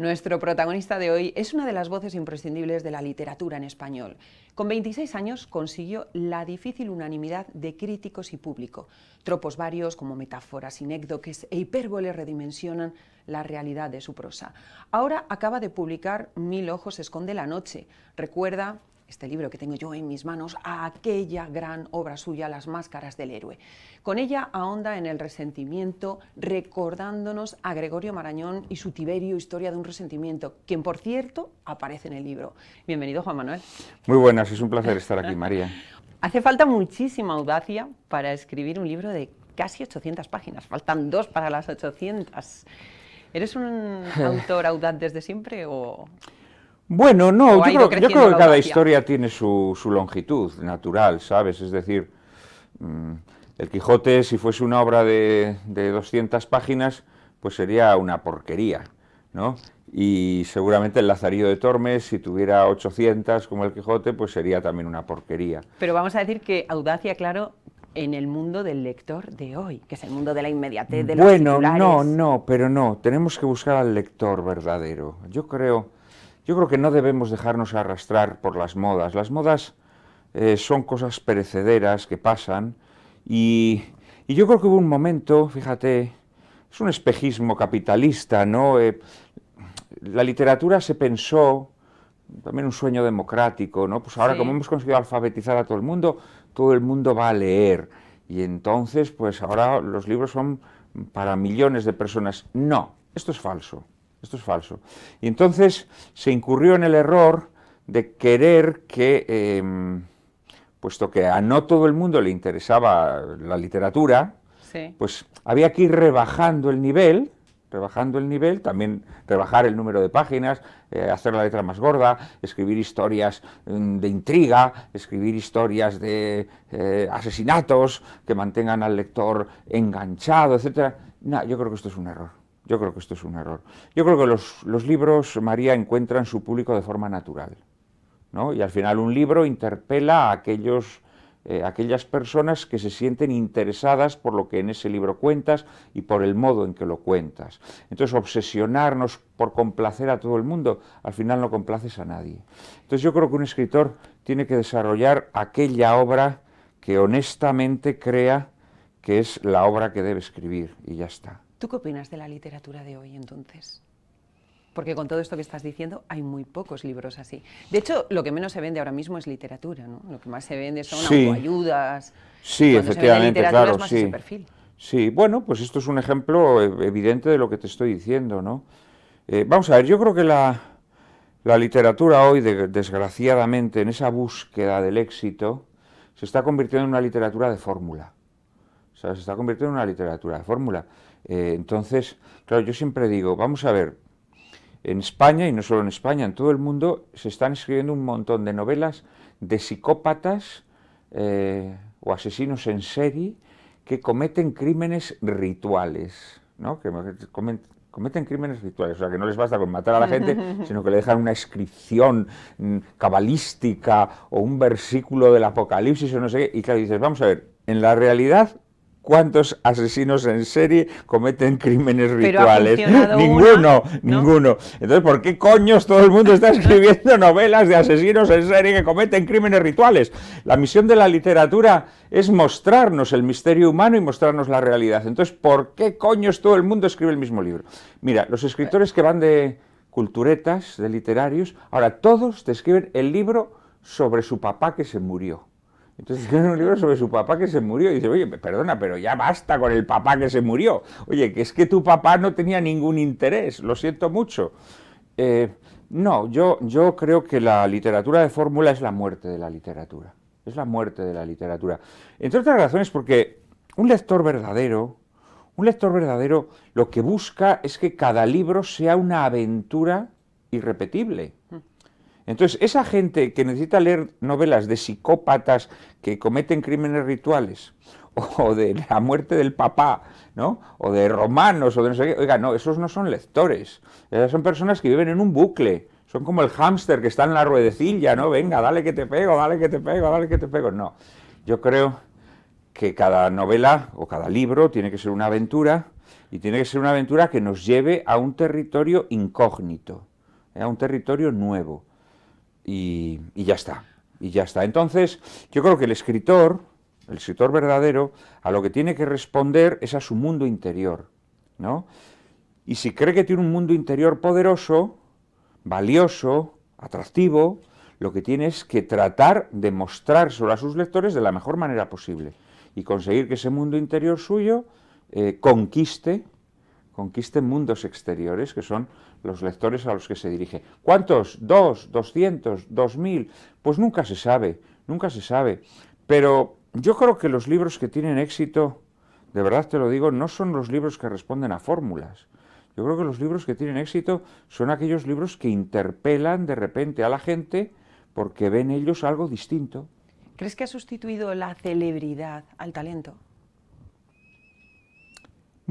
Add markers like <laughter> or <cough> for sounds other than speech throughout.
Nuestro protagonista de hoy es una de las voces imprescindibles de la literatura en español. Con 26 años consiguió la difícil unanimidad de críticos y público. Tropos varios como metáforas, inécdotes e hipérboles redimensionan la realidad de su prosa. Ahora acaba de publicar Mil ojos esconde la noche. Recuerda este libro que tengo yo en mis manos, a aquella gran obra suya, Las Máscaras del Héroe. Con ella ahonda en el resentimiento, recordándonos a Gregorio Marañón y su Tiberio, Historia de un resentimiento, quien por cierto aparece en el libro. Bienvenido Juan Manuel. Muy buenas, es un placer estar aquí, María. Hace falta muchísima audacia para escribir un libro de casi 800 páginas, faltan dos para las 800. ¿Eres un <laughs> autor audaz desde siempre o...? Bueno, no, yo creo, que cada historia tiene su, longitud natural, ¿sabes? Es decir, mm, El Quijote, si fuese una obra de, 200 páginas, pues sería una porquería, ¿no? Y seguramente el Lazarillo de Tormes, si tuviera 800 como el Quijote, pues sería también una porquería. Pero vamos a decir que Audacia, claro, en el mundo del lector de hoy, que es el mundo de la inmediatez, de bueno, Bueno, no, no, pero no, tenemos que buscar al lector verdadero. Yo creo yo creo que no debemos dejarnos arrastrar por las modas. Las modas eh, son cosas perecederas que pasan y, yo creo que hubo un momento, fíjate, es un espejismo capitalista, ¿no? Eh, la literatura se pensó también un sueño democrático, ¿no? Pues ahora como hemos conseguido alfabetizar a todo el mundo, todo el mundo va a leer y entonces pues ahora los libros son para millones de personas. No, esto es falso. Esto es falso. Y entonces se incurrió en el error de querer que, em, puesto que a no todo el mundo le interesaba la literatura, pues había que ir rebajando el nivel, rebajando el nivel, también rebajar el número de páginas, eh, hacer la letra más gorda, escribir historias mm, de intriga, escribir historias de eh, asesinatos que mantengan al lector enganchado, etc. No, yo creo que esto es un error. Yo creo que esto es un error. Yo creo que los, libros, María, encuentran su público de forma natural. ¿no? Y al final un libro interpela a eh, aquellas personas que se sienten interesadas por lo que en ese libro cuentas y por el modo en que lo cuentas. Entonces, obsesionarnos por complacer a todo el mundo, al final no complaces a nadie. Entonces, yo creo que un escritor tiene que desarrollar aquella obra que honestamente crea que es la obra que debe escribir y ya está. ¿Tú qué opinas de la literatura de hoy entonces? Porque con todo esto que estás diciendo hay muy pocos libros así. De hecho, lo que menos se vende ahora mismo es literatura, ¿no? Lo que más se vende son ayudas. autoayudas. Sí, efectivamente, claro, sí. Ese perfil. Sí, bueno, pues esto es un ejemplo eh, evidente de lo que te estoy diciendo, ¿no? Eh, vamos a ver, yo creo que la, literatura hoy, desgraciadamente, en esa búsqueda del éxito, se está convirtiendo en una literatura de fórmula. O sea, se está convirtiendo en una literatura de fórmula. Eh, entonces, claro, yo siempre digo, vamos a ver, en España, y no solo en España, en todo el mundo, se están escribiendo un montón de novelas de psicópatas eh, o asesinos en serie que cometen crímenes rituales, ¿no? Que cometen, cometen crímenes rituales, o sea, que no les basta con matar a la gente, <laughs> sino que le dejan una inscripción mm, cabalística o un versículo del Apocalipsis o no sé qué, y claro, dices, vamos a ver, en la realidad ¿Cuántos asesinos en serie cometen crímenes rituales? <laughs> Ninguno, ninguno. Entonces, ¿por qué coños todo el mundo está <laughs> escribiendo novelas de asesinos en serie que cometen crímenes rituales? La misión de la literatura es mostrarnos el misterio humano y mostrarnos la realidad. Entonces, ¿por qué coños todo el mundo escribe el mismo libro? Mira, los escritores que van de culturetas, de literarios, ahora todos te escriben el libro sobre su papá que se murió. Entonces <laughs> escribe un libro sobre su papá que se murió y dice, oye, perdona, pero ya basta con el papá que se murió. Oye, que es que tu papá no tenía ningún interés, lo siento mucho. Eh, no, yo, yo creo que la literatura de fórmula es la muerte de la literatura. Es la muerte de la literatura. Entre otras razones porque un lector verdadero, un lector verdadero lo que busca es que cada libro sea una aventura irrepetible. Entonces, esa gente que necesita leer novelas de psicópatas que cometen crímenes rituales, <laughs> o de la muerte del papá, ¿no? O de romanos, o de no sé qué. Oiga, no, esos no son lectores. Esas son personas que viven en un bucle. Son como el hámster que está en la ruedecilla, ¿no? Venga, dale que te pego, dale que te pego, dale que te pego. No. Yo creo que cada novela o cada libro tiene que ser una aventura y tiene que ser una aventura que nos lleve a un territorio incógnito, ¿eh? a un territorio nuevo y, ya está. Y ya está. Entonces, yo creo que el escritor, el escritor verdadero, a lo que tiene que responder es a su mundo interior, ¿no? Y si cree que tiene un mundo interior poderoso, valioso, atractivo, lo que tiene es que tratar de mostrárselo a sus lectores de la mejor manera posible y conseguir que ese mundo interior suyo eh, conquiste conquisten mundos exteriores, que son los lectores a los que se dirige. ¿Cuántos? ¿Dos? ¿Doscientos? ¿Dos mil? Pues nunca se sabe, nunca se sabe. Pero yo creo que los libros que tienen éxito, de verdad te lo digo, no son los libros que responden a fórmulas. Yo creo que los libros que tienen éxito son aquellos libros que interpelan de repente a la gente porque ven ellos algo distinto. ¿Crees que ha sustituido la celebridad al talento?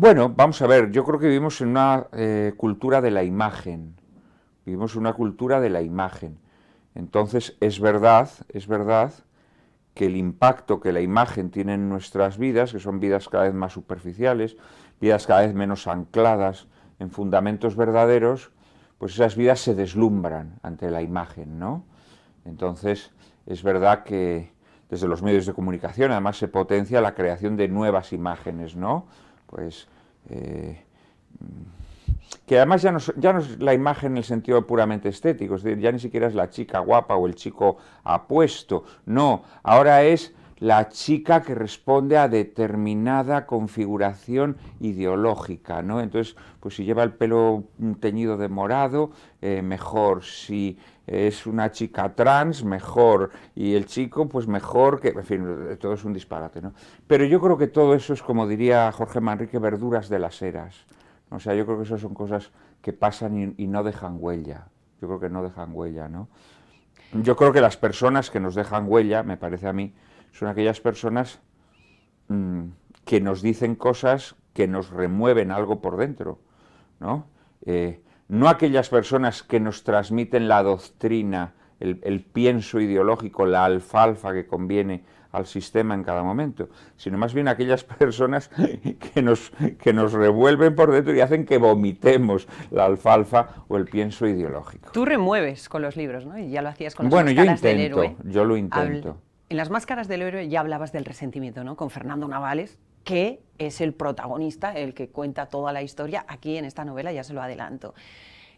Bueno, vamos a ver, yo creo que vivimos en una eh, cultura de la imagen, vivimos en una cultura de la imagen. Entonces es verdad, es verdad que el impacto que la imagen tiene en nuestras vidas, que son vidas cada vez más superficiales, vidas cada vez menos ancladas en fundamentos verdaderos, pues esas vidas se deslumbran ante la imagen, ¿no? Entonces es verdad que desde los medios de comunicación además se potencia la creación de nuevas imágenes, ¿no? pues... Eh, que además ya no, ya es la imagen en el sentido puramente estético, es decir, ya ni siquiera es la chica guapa o el chico apuesto, no, ahora es la chica que responde a determinada configuración ideológica, ¿no? Entonces, pues si lleva el pelo teñido de morado, eh, mejor, si es una chica trans mejor y el chico pues mejor que, en fin, todo es un disparate, ¿no? Pero yo creo que todo eso es, como diría Jorge Manrique, verduras de las eras. O sea, yo creo que eso son cosas que pasan y, no dejan huella. Yo creo que no dejan huella, ¿no? Yo creo que las personas que nos dejan huella, me parece a mí, son aquellas personas mm, que nos dicen cosas que nos remueven algo por dentro, ¿no? Eh, no aquellas personas que nos transmiten la doctrina, el, pienso ideológico, la alfalfa que conviene al sistema en cada momento, sino más bien aquellas <laughs> personas que nos, que nos revuelven por dentro y hacen que vomitemos la alfalfa o el pienso ideológico. Tú remueves con los libros, ¿no? Y ya lo hacías con las bueno, máscaras yo del héroe. Yo lo intento. en las máscaras del héroe ya hablabas del resentimiento, ¿no? Con Fernando Navales, que es el protagonista, el que cuenta toda la historia aquí en esta novela, ya se lo adelanto.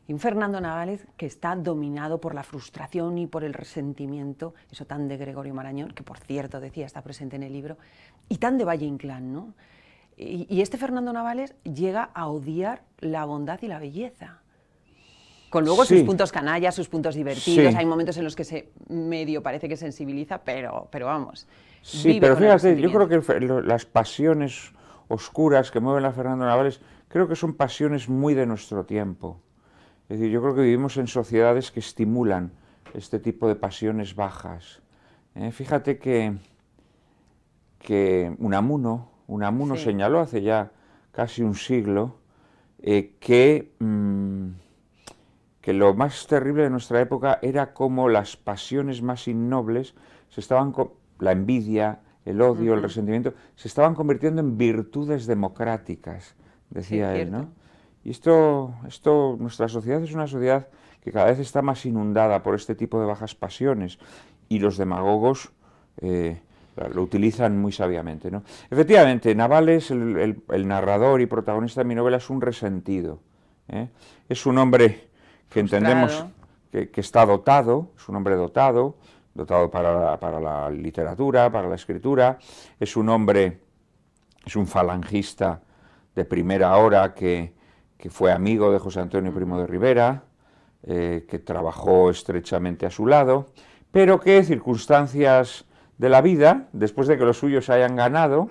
Y un Fernando Navales que está dominado por la frustración y por el resentimiento, eso tan de Gregorio Marañón, que por cierto decía está presente en el libro, y tan de Valle Inclán, ¿no? Y, este Fernando Navales llega a odiar la bondad y la belleza. Con luego sus puntos canallas, sus puntos divertidos, hay momentos en los que se medio parece que sensibiliza, pero, pero vamos. Sí, pero fíjate, yo creo que las pasiones oscuras que mueven a Fernando Navales, creo que son pasiones muy de nuestro tiempo. Es decir, yo creo que vivimos en sociedades que estimulan este tipo de pasiones bajas. ¿eh? fíjate que, que Unamuno, señaló hace ya casi un siglo eh, que, mm, que lo más terrible de nuestra época era cómo las pasiones más innobles se estaban la envidia, el odio, el resentimiento, se estaban convirtiendo en virtudes democráticas, decía él, ¿no? Y esto, esto, nuestra sociedad es una sociedad que cada vez está más inundada por este tipo de bajas pasiones y los demagogos eh, lo utilizan muy sabiamente, ¿no? Efectivamente, Navales, el, el, narrador y protagonista de mi novela, es un resentido. ¿eh? Es un hombre que entendemos que, que, está dotado, es un hombre dotado, dotado para la, para la literatura, para la escritura, es un hombre, es un falangista de primera hora que, que fue amigo de José Antonio Primo de Rivera, eh, que trabajó estrechamente a su lado, pero que circunstancias de la vida, después de que los suyos hayan ganado,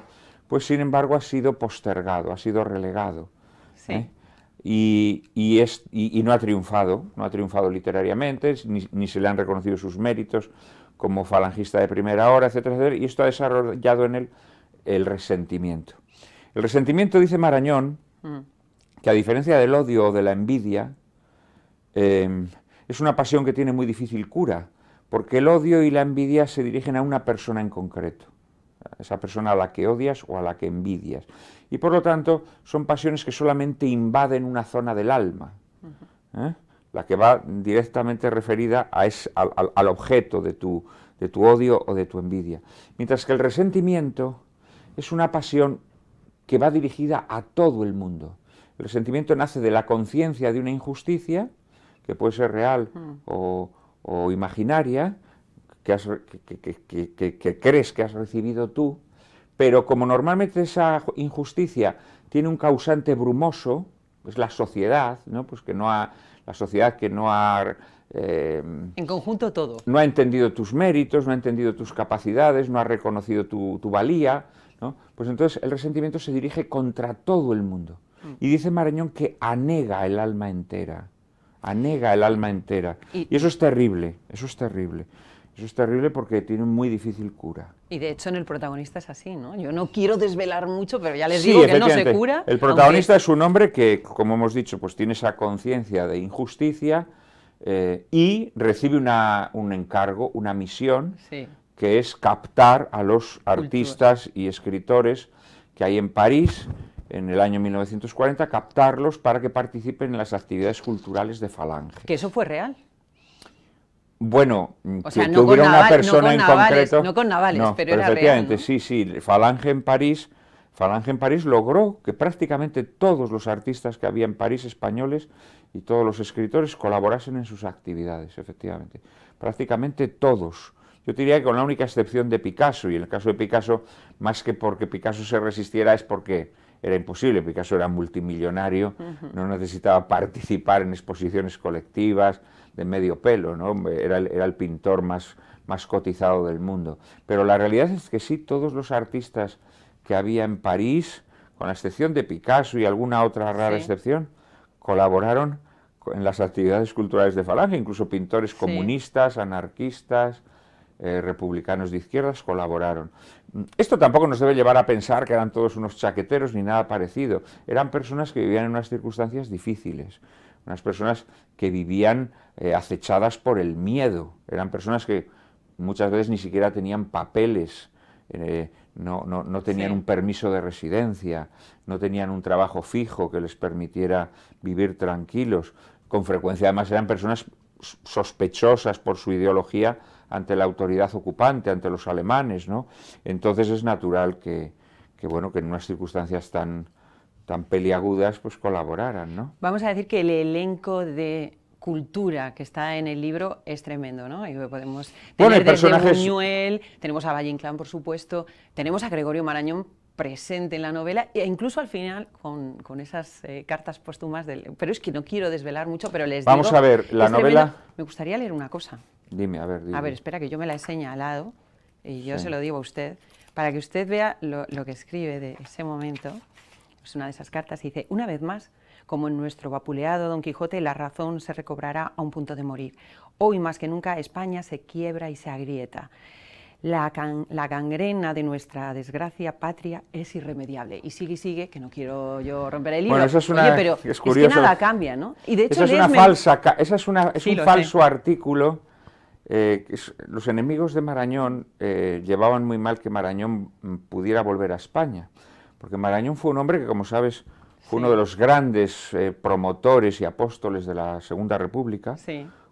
pues sin embargo ha sido postergado, ha sido relegado. Sí. ¿eh? y, no ha triunfado, no ha triunfado literariamente, ni, se le han reconocido sus méritos como falangista de primera hora, etcétera, y esto ha desarrollado en él el resentimiento. El resentimiento, dice Marañón, mm. que a diferencia del odio o de la envidia, em, es una pasión que tiene muy difícil cura, porque el odio y la envidia se dirigen a una persona en concreto, a esa persona a la que odias o a la que envidias y por lo tanto son pasiones que solamente invaden una zona del alma, ¿eh? la que va directamente referida a es, al, objeto de tu, de tu odio o de tu envidia. Mientras que el resentimiento es una pasión que va dirigida a todo el mundo. El resentimiento nace de la conciencia de una injusticia, que puede ser real o, imaginaria, que, has, que, que crees que has recibido tú, pero como normalmente esa injusticia tiene un causante brumoso, es pues la sociedad, ¿no? Pues que no ha, la sociedad que no ha... Eh, en conjunto todo. No ha entendido tus méritos, no ha entendido tus capacidades, no ha reconocido tu, valía, ¿no? Pues entonces el resentimiento se dirige contra todo el mundo. Mm. Y dice Marañón que anega el alma entera, anega el alma entera. y eso es terrible, eso es terrible. Eso es terrible porque tiene muy difícil cura. Y de hecho en el protagonista es así, ¿no? Yo no quiero desvelar mucho, pero ya les digo que no se cura. El protagonista es un hombre que, como hemos dicho, pues tiene esa conciencia de injusticia eh, y recibe una, un encargo, una misión, que es captar a los artistas y escritores que hay en París en el año 1940, captarlos para que participen en las actividades culturales de Falange. Que eso fue real. Bueno, mm, si una persona en concreto. No con navales, pero, era efectivamente, sí, sí. Falange en París. Falange en París logró que prácticamente todos los artistas que había en París españoles y todos los escritores colaborasen en sus actividades, efectivamente. Prácticamente todos. Yo diría que con la única excepción de Picasso, y en el caso de Picasso, más que porque Picasso se resistiera, es porque era imposible. Picasso era multimillonario, no necesitaba participar en exposiciones colectivas, de medio pelo, Era, el pintor más, más cotizado del mundo. Pero la realidad es que sí, todos los artistas que había en París, con la excepción de Picasso y alguna otra rara excepción, colaboraron en las actividades culturales de Falange, incluso pintores comunistas, anarquistas, eh, republicanos de izquierdas colaboraron. Esto tampoco nos debe llevar a pensar que eran todos unos chaqueteros ni nada parecido. Eran personas que vivían en unas circunstancias difíciles unas personas que vivían eh, acechadas por el miedo, eran personas que muchas veces ni siquiera tenían papeles, eh, no, no, tenían un permiso de residencia, no tenían un trabajo fijo que les permitiera vivir tranquilos. Con frecuencia además eran personas sospechosas por su ideología ante la autoridad ocupante, ante los alemanes, ¿no? Entonces es natural que, que bueno, que en unas circunstancias tan, tan peliagudas pues colaboraran, ¿no? Vamos a decir que el elenco de cultura que está en el libro es tremendo, ¿no? Y podemos tener desde tenemos a Valle Inclán, por supuesto, tenemos a Gregorio Marañón presente en la novela e incluso al final con, con esas eh, cartas póstumas del... Pero es que no quiero desvelar mucho, pero les Vamos a ver, la novela... Me gustaría leer una cosa. Dime, a ver, dime. A ver, espera, que yo me la he señalado y yo se lo digo a usted, para que usted vea lo, lo que escribe de ese momento. Es pues una de esas cartas y dice, una vez más, como en nuestro vapuleado Don Quijote, la razón se recobrará a un punto de morir. Hoy más que nunca España se quiebra y se agrieta. La, gangrena de nuestra desgracia patria es irremediable. Y sigue y sigue, que no quiero yo romper el hilo. Bueno, eso es pero es, que nada cambia, ¿no? Y es una falsa, es, un falso artículo. Eh, los enemigos de Marañón eh, llevaban muy mal que Marañón mm, pudiera volver a España porque Marañón fue un hombre que, como sabes, fue uno de los grandes eh, promotores y apóstoles de la Segunda República,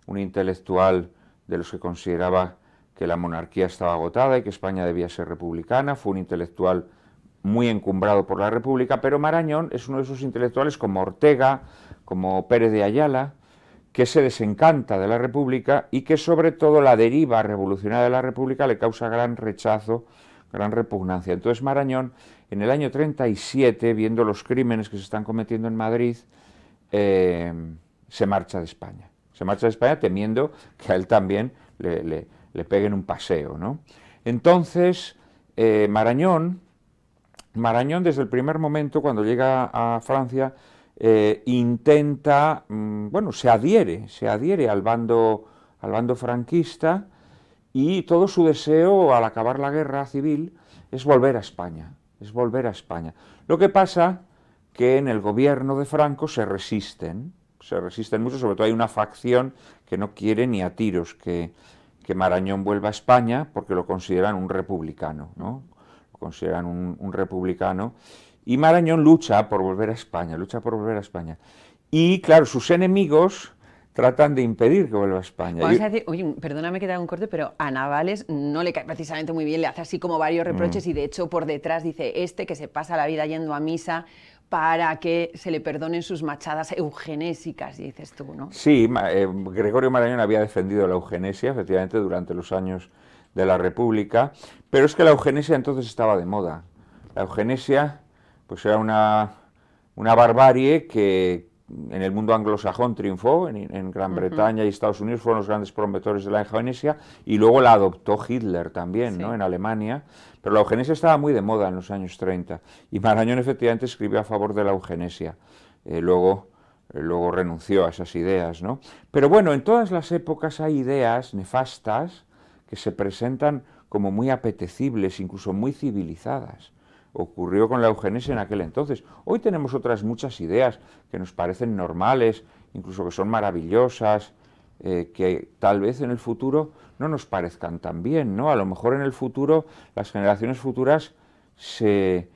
un intelectual de los que consideraba que la monarquía estaba agotada y que España debía ser republicana, fue un intelectual muy encumbrado por la República, pero Marañón es uno de esos intelectuales como Ortega, como Pérez de Ayala, que se desencanta de la República y que sobre todo la deriva revolucionaria de la República le causa gran rechazo gran repugnancia. Entonces Marañón, en el año 37, viendo los crímenes que se están cometiendo en Madrid, eh, se marcha de España. Se marcha de España temiendo que a él también le, peguen un paseo. ¿no? Entonces, eh, Marañón, Marañón desde el primer momento, cuando llega a Francia, eh, intenta, mm, bueno, se adhiere, se adhiere al bando, al bando franquista, y todo su deseo al acabar la guerra civil es volver a España, es volver a España. Lo que pasa que en el gobierno de Franco se resisten, se resisten mucho, sobre todo hay una facción que no quiere ni a tiros que, que Marañón vuelva a España porque lo consideran un republicano, ¿no? Lo consideran un, un republicano. Y Marañón lucha por volver a España, lucha por volver a España. Y claro, sus enemigos tratan de impedir que vuelva a España. a oye, perdóname que te haga un corte, pero a Navales no le cae precisamente muy bien, le hace así como varios mm. reproches y de hecho por detrás dice, este que se pasa la vida yendo a misa para que se le perdonen sus machadas eugenésicas, dices tú, ¿no? Sí, eh, Gregorio Marañón había defendido la eugenesia, efectivamente, durante los años de la República, pero es que la eugenesia entonces estaba de moda. La eugenesia, pues era una, una barbarie que, en el mundo anglosajón triunfó, en, Gran Bretaña y Estados Unidos fueron los grandes promotores de la eugenesia y luego la adoptó Hitler también, ¿no? En Alemania. Pero la eugenesia estaba muy de moda en los años 30 y Marañón efectivamente escribió a favor de la eugenesia. Eh, luego, eh, luego renunció a esas ideas, ¿no? Pero bueno, en todas las épocas hay ideas nefastas que se presentan como muy apetecibles, incluso muy civilizadas ocurrió con la eugenesia en aquel entonces. Hoy tenemos otras muchas ideas que nos parecen normales, incluso que son maravillosas, eh, que tal vez en el futuro no nos parezcan tan bien, ¿no? A lo mejor en el futuro las generaciones futuras se,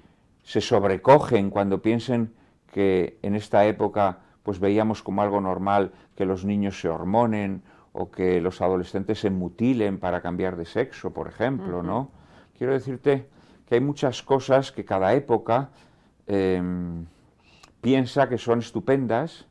se sobrecogen cuando piensen que en esta época pues veíamos como algo normal que los niños se hormonen o que los adolescentes se mutilen para cambiar de sexo, por ejemplo, ¿no? Quiero decirte hay muchas cosas que cada época em, piensa que son estupendas,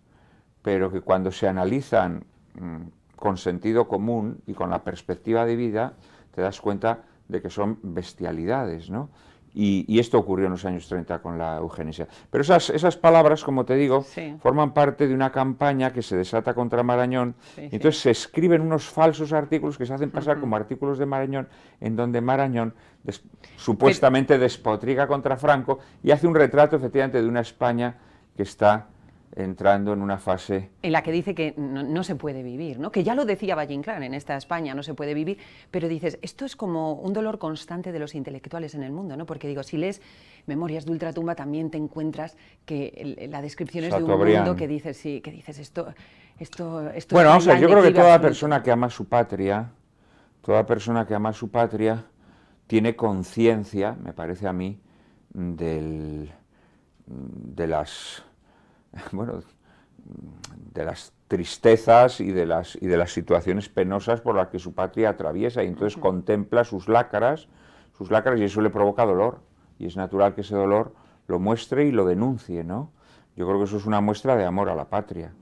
pero que cuando se analizan mm, con sentido común y con la perspectiva de vida, te das cuenta de que son bestialidades, ¿no? Y, esto ocurrió en los años 30 con la eugenesia. Pero esas, esas palabras, como te digo, forman parte de una campaña que se desata contra Marañón. entonces se escriben unos falsos artículos que se hacen pasar como artículos de Marañón, en donde Marañón supuestamente despotriga contra Franco y hace un retrato efectivamente de una España que está entrando en una fase... En la que dice que no, se puede vivir, ¿no? Que ya lo decía Valle en esta España no se puede vivir, pero dices, esto es como un dolor constante de los intelectuales en el mundo, ¿no? Porque digo, si lees Memorias de Ultratumba también te encuentras que la descripción es de un mundo que dices, sí, que dices esto... esto, esto bueno, yo creo que toda persona que ama su patria, toda persona que ama su patria tiene conciencia, me parece a mí, de las <laughs> de las tristezas y de las, y de las situaciones penosas por las que su patria atraviesa y entonces contempla sus lácaras, sus y eso le provoca dolor y es natural que ese dolor lo muestre y lo denuncie, ¿no? Yo creo que eso es una muestra de amor a la patria.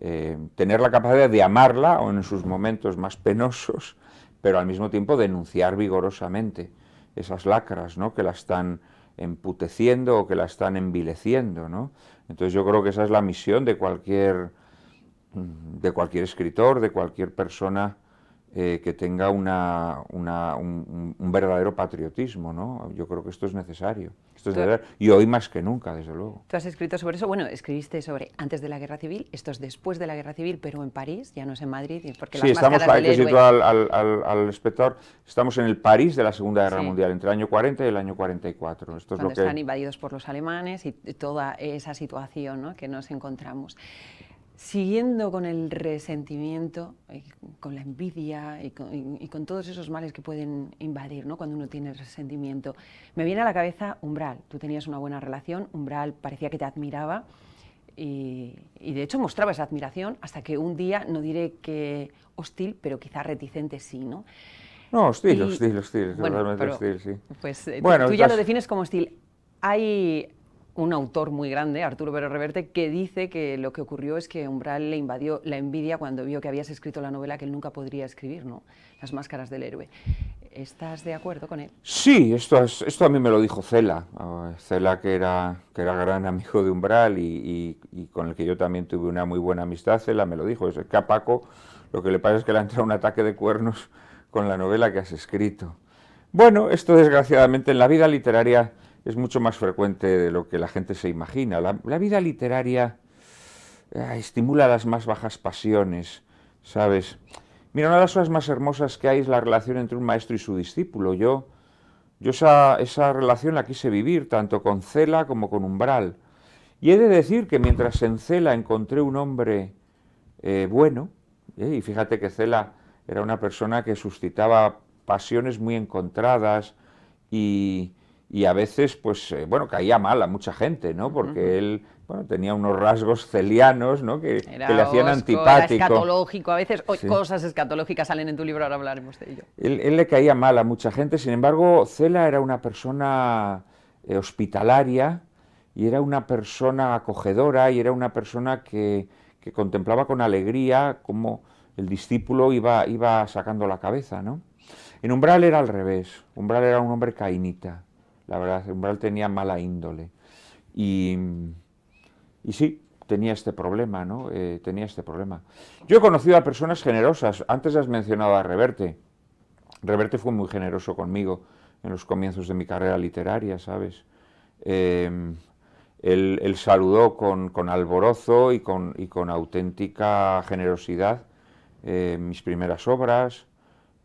Eh, tener la capacidad de amarla, o en sus momentos más penosos, pero al mismo tiempo denunciar vigorosamente esas lacras ¿no? que la están emputeciendo o que la están envileciendo. ¿no? Entonces yo creo que esa es la misión de cualquier, mm, de cualquier escritor, de cualquier persona eh, que tenga un, verdadero patriotismo, ¿no? Yo creo que esto es necesario. Esto es Y hoy más que nunca, desde luego. Tú has escrito sobre eso, bueno, escribiste sobre antes de la guerra civil, esto es después de la guerra civil, pero en París, ya no es en Madrid, porque Sí, estamos, al, al, espectador, estamos en el París de la Segunda Guerra Mundial, entre el año 40 y el año 44. Esto es lo están invadidos por los alemanes y toda esa situación que nos encontramos siguiendo con el resentimiento, con la envidia y con, todos esos males que pueden invadir ¿no? cuando uno tiene resentimiento, me viene a la cabeza Umbral. Tú tenías una buena relación, Umbral parecía que te admiraba y, de hecho mostraba esa admiración hasta que un día, no diré que hostil, pero quizá reticente sí, ¿no? No, hostil, hostil, hostil, bueno, realmente pero, sí. Pues, eh, tú ya lo defines como hostil. Hay, un autor muy grande, Arturo Pérez Reverte, que dice que lo que ocurrió es que Umbral le invadió la envidia cuando vio que habías escrito la novela que él nunca podría escribir, ¿no? Las máscaras del héroe. ¿Estás de acuerdo con él? Sí, esto, esto a mí me lo dijo Cela. Ah, Cela, que era, que era gran amigo de Umbral y, con el que yo también tuve una muy buena amistad, Cela me lo dijo. Es que a Paco lo que le pasa es que le ha entrado un ataque de cuernos con la novela que has escrito. Bueno, esto desgraciadamente en la vida literaria es mucho más frecuente de lo que la gente se imagina. La, vida literaria estimula las más bajas pasiones, ¿sabes? Mira, una de las cosas más hermosas que hay es la relación entre un maestro y su discípulo. Yo, yo esa, esa relación la quise vivir, tanto con Cela como con Umbral. Y he de decir que mientras en Cela encontré un hombre eh, bueno, eh, y fíjate que Cela era una persona que suscitaba pasiones muy encontradas y, y a veces, pues, eh, bueno, caía mal a mucha gente, ¿no? Porque él, bueno, tenía unos rasgos celianos, ¿no? Que, le hacían antipático. Era escatológico, a veces cosas escatológicas salen en tu libro, ahora hablaremos de ello. Él, le caía mal a mucha gente, sin embargo, Cela era una persona eh, hospitalaria y era una persona acogedora y era una persona que, contemplaba con alegría cómo el discípulo iba, iba sacando la cabeza, ¿no? En Umbral era al revés, Umbral era un hombre cainita la verdad, Umbral tenía mala índole. Y, sí, tenía este problema, ¿no? Eh, tenía este problema. Yo he conocido a personas generosas. Antes has mencionado a Reverte. Reverte fue muy generoso conmigo en los comienzos de mi carrera literaria, ¿sabes? Em, él, saludó con, alborozo y con, auténtica generosidad eh, mis primeras obras.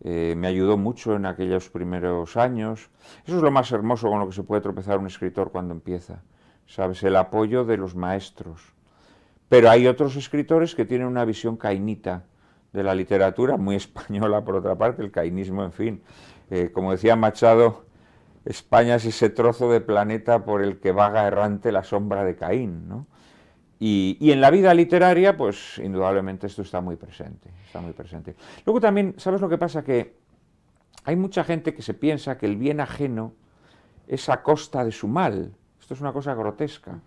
Eh, me ayudó mucho en aquellos primeros años. Eso es lo más hermoso con lo que se puede tropezar un escritor cuando empieza, ¿sabes? El apoyo de los maestros. Pero hay otros escritores que tienen una visión cainita de la literatura, muy <laughs> española por otra parte, el cainismo, en fin. Eh, como decía Machado, España es ese trozo de planeta por el que vaga errante la sombra de Caín, ¿no? Y, en la vida literaria, pues indudablemente esto está muy presente. Está muy presente. Luego también, ¿sabes lo que pasa? Que hay mucha gente que se piensa que el bien ajeno es a costa de su mal. Esto es una cosa grotesca.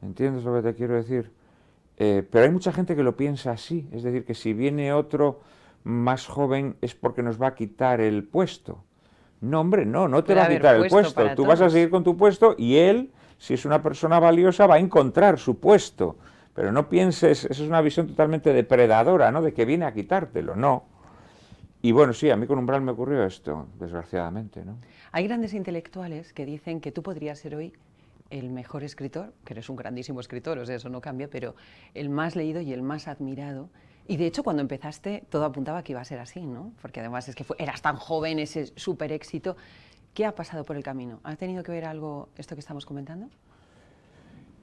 ¿Entiendes lo que te quiero decir? Eh, pero hay mucha gente que lo piensa así. Es decir, que si viene otro más joven es porque nos va a quitar el puesto. No, hombre, no, no te va a quitar el puesto. Tú vas a seguir con tu puesto y él si es una persona valiosa va a encontrar su puesto, pero no pienses, esa es una visión totalmente depredadora, ¿no? De que viene a quitártelo, no. Y bueno, sí, a mí con Umbral me ocurrió esto, desgraciadamente, ¿no? Hay grandes intelectuales que dicen que tú podrías ser hoy el mejor escritor, que eres un grandísimo escritor, o sea, eso no cambia, pero el más leído y el más admirado. Y de hecho, cuando empezaste, todo apuntaba que iba a ser así, ¿no? Porque además es que eras tan joven, ese súper éxito. ¿Qué ha pasado por el camino? ¿Ha tenido que ver algo esto que estamos comentando?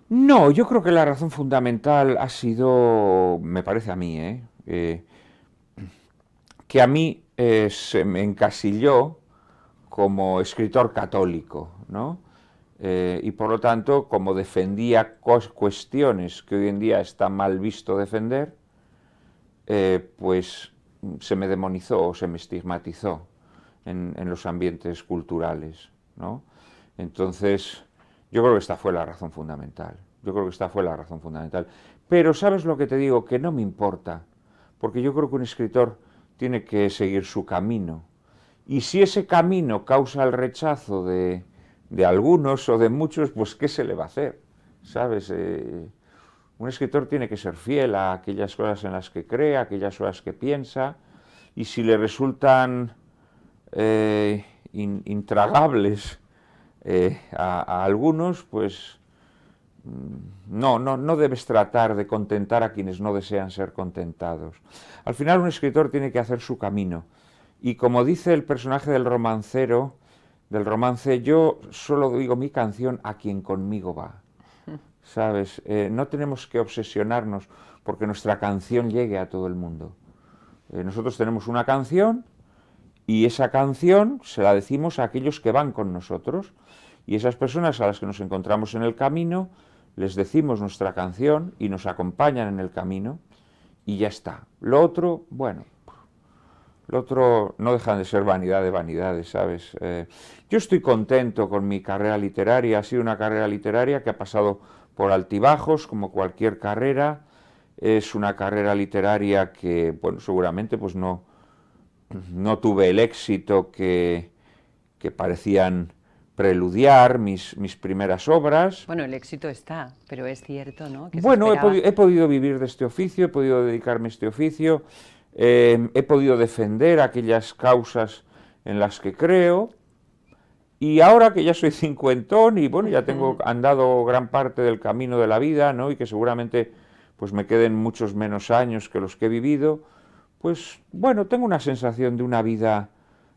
No, yo creo que la razón fundamental ha sido, me parece a mí, ¿eh? Eh, que a mí eh, se me encasilló como escritor católico, ¿no? y por lo tanto, como defendía cuestiones que hoy en día está mal visto defender, pues se me demonizó o se me estigmatizó en, los ambientes culturales. ¿no? Entonces, yo creo que esta fue la razón fundamental. Yo creo que esta fue la razón fundamental. Pero sabes lo que te digo, que no me importa, porque yo creo que un escritor tiene que seguir su camino. Y si ese camino causa el rechazo de, de algunos o de muchos, pues ¿qué se le va a hacer? ¿Sabes? Eh, un escritor tiene que ser fiel a aquellas cosas en las que cree, a aquellas cosas que piensa, y si le resultan eh, intragables eh, a, algunos, pues mm, no, no, no debes tratar de contentar a quienes no desean ser contentados. Al final un escritor tiene que hacer su camino. Y como dice el personaje del romancero, del romance, yo solo digo mi canción a quien conmigo va. <laughs> ¿Sabes? Eh, no tenemos que obsesionarnos porque nuestra canción llegue a todo el mundo. nosotros tenemos una canción y esa canción se la decimos a aquellos que van con nosotros. Y esas personas a las que nos encontramos en el camino, les decimos nuestra canción y nos acompañan en el camino. Y ya está. Lo otro, bueno, lo otro no dejan de ser vanidad de vanidades, ¿sabes? Eh, yo estoy contento con mi carrera literaria. Ha sido una carrera literaria que ha pasado por altibajos, como cualquier carrera. Es una carrera literaria que, bueno, seguramente pues no no tuve el éxito que, parecían preludiar mis, primeras obras. Bueno, el éxito está, pero es cierto, ¿no? bueno, he, podido vivir de este oficio, he podido dedicarme a este oficio, eh, he podido defender aquellas causas en las que creo, y ahora que ya soy cincuentón y bueno, ya tengo andado gran parte del camino de la vida, ¿no? Y que seguramente pues me queden muchos menos años que los que he vivido, pues bueno, tengo una sensación de una vida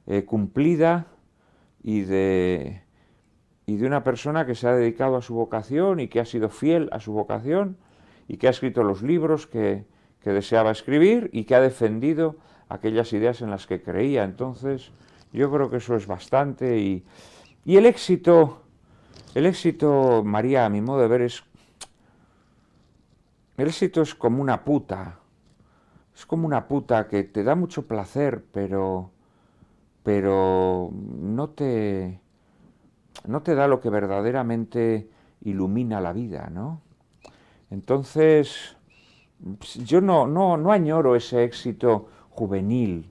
eh, cumplida y de, y de una persona que se ha dedicado a su vocación y que ha sido fiel a su vocación y que ha escrito los libros que, que deseaba escribir y que ha defendido aquellas ideas en las que creía. Entonces, yo creo que eso es bastante y, y el éxito, el éxito, María, a mi modo de ver, es... El éxito es como una puta, es como una puta que te da mucho placer, pero pero no te no te da lo que verdaderamente ilumina la vida, ¿no? Entonces, pues, yo no, no, no añoro ese éxito juvenil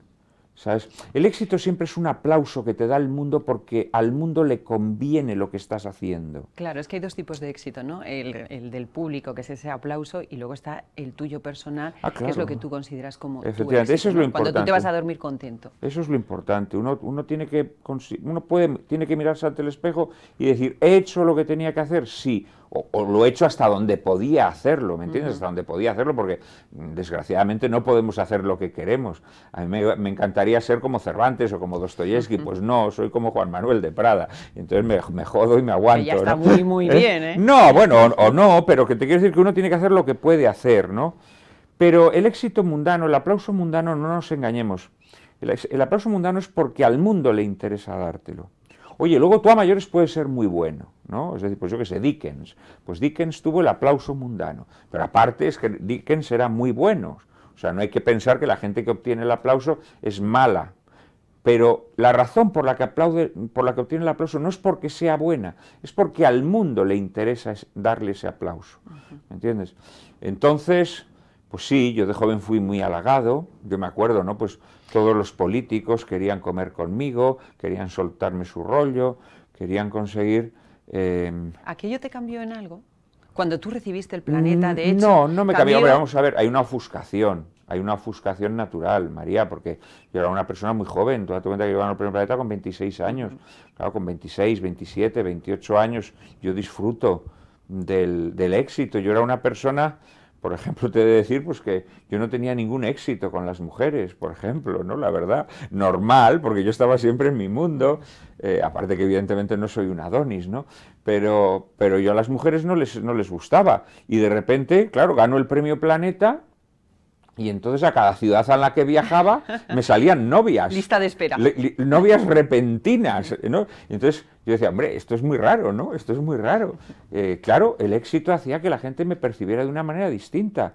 el éxito siempre es un aplauso que te da el mundo porque al mundo le conviene lo que estás haciendo. Claro, es que hay dos tipos de éxito, ¿no? El, del público, que es ese aplauso, y luego está el tuyo personal, ah, que es lo que tú consideras como tu éxito, eso es lo importante. Cuando tú te vas a dormir contento. Eso es lo importante. Uno, uno, tiene, que, uno puede, tiene que mirarse ante el espejo y decir, ¿he hecho lo que tenía que hacer? Sí o, lo he hecho hasta donde podía hacerlo, ¿me entiendes? Hasta donde podía hacerlo, porque mm, desgraciadamente no podemos hacer lo que queremos. A mí me, encantaría ser como Cervantes o como Dostoyevsky, pues no, soy como Juan Manuel de Prada, entonces me, jodo y me aguanto. ya está muy, muy ¿Eh? bien, ¿eh? No, bueno, o, no, pero que te quiero decir que uno tiene que hacer lo que puede hacer, ¿no? Pero el éxito mundano, el aplauso mundano, no nos engañemos. el aplauso mundano es porque al mundo le interesa dártelo. Oye, luego tú a mayores puedes ser muy bueno, ¿no? Es decir, pues yo qué sé, Dickens. Pues Dickens tuvo el aplauso mundano, pero aparte es que Dickens era muy bueno. O sea, no hay que pensar que la gente que obtiene el aplauso es mala. Pero la razón por la que, por la que obtiene el aplauso no es porque sea buena, es porque al mundo le interesa darle ese aplauso. ¿Me entiendes? Entonces, pues sí, yo de joven fui muy halagado, yo me acuerdo, ¿no? Pues todos los políticos querían comer conmigo, querían soltarme su rollo, querían conseguir... Em, ¿Aquello te cambió en algo? Cuando tú recibiste el planeta, mm, de hecho... No, no me cambió, Pero vamos a ver, hay una ofuscación, hay una ofuscación natural, María, porque yo era una persona muy joven, toda tu cuenta que iba el primer planeta con 26 años, claro, con 26, 27, 28 años, yo disfruto del, del éxito, yo era una persona por ejemplo, te he de decir pues que yo no tenía ningún éxito con las mujeres, por ejemplo, ¿no? La verdad, normal, porque yo estaba siempre en mi mundo, eh, aparte que evidentemente no soy un Adonis, ¿no? Pero, pero yo a las mujeres no les, no les gustaba. Y de repente, claro, gano el premio Planeta y entonces a cada ciudad a la que viajaba me salían novias. Lista de espera. novias repentinas. entonces yo decía, hombre, esto es muy raro, ¿no? Esto es muy raro. Eh, claro, el éxito hacía que la gente me percibiera de una manera distinta.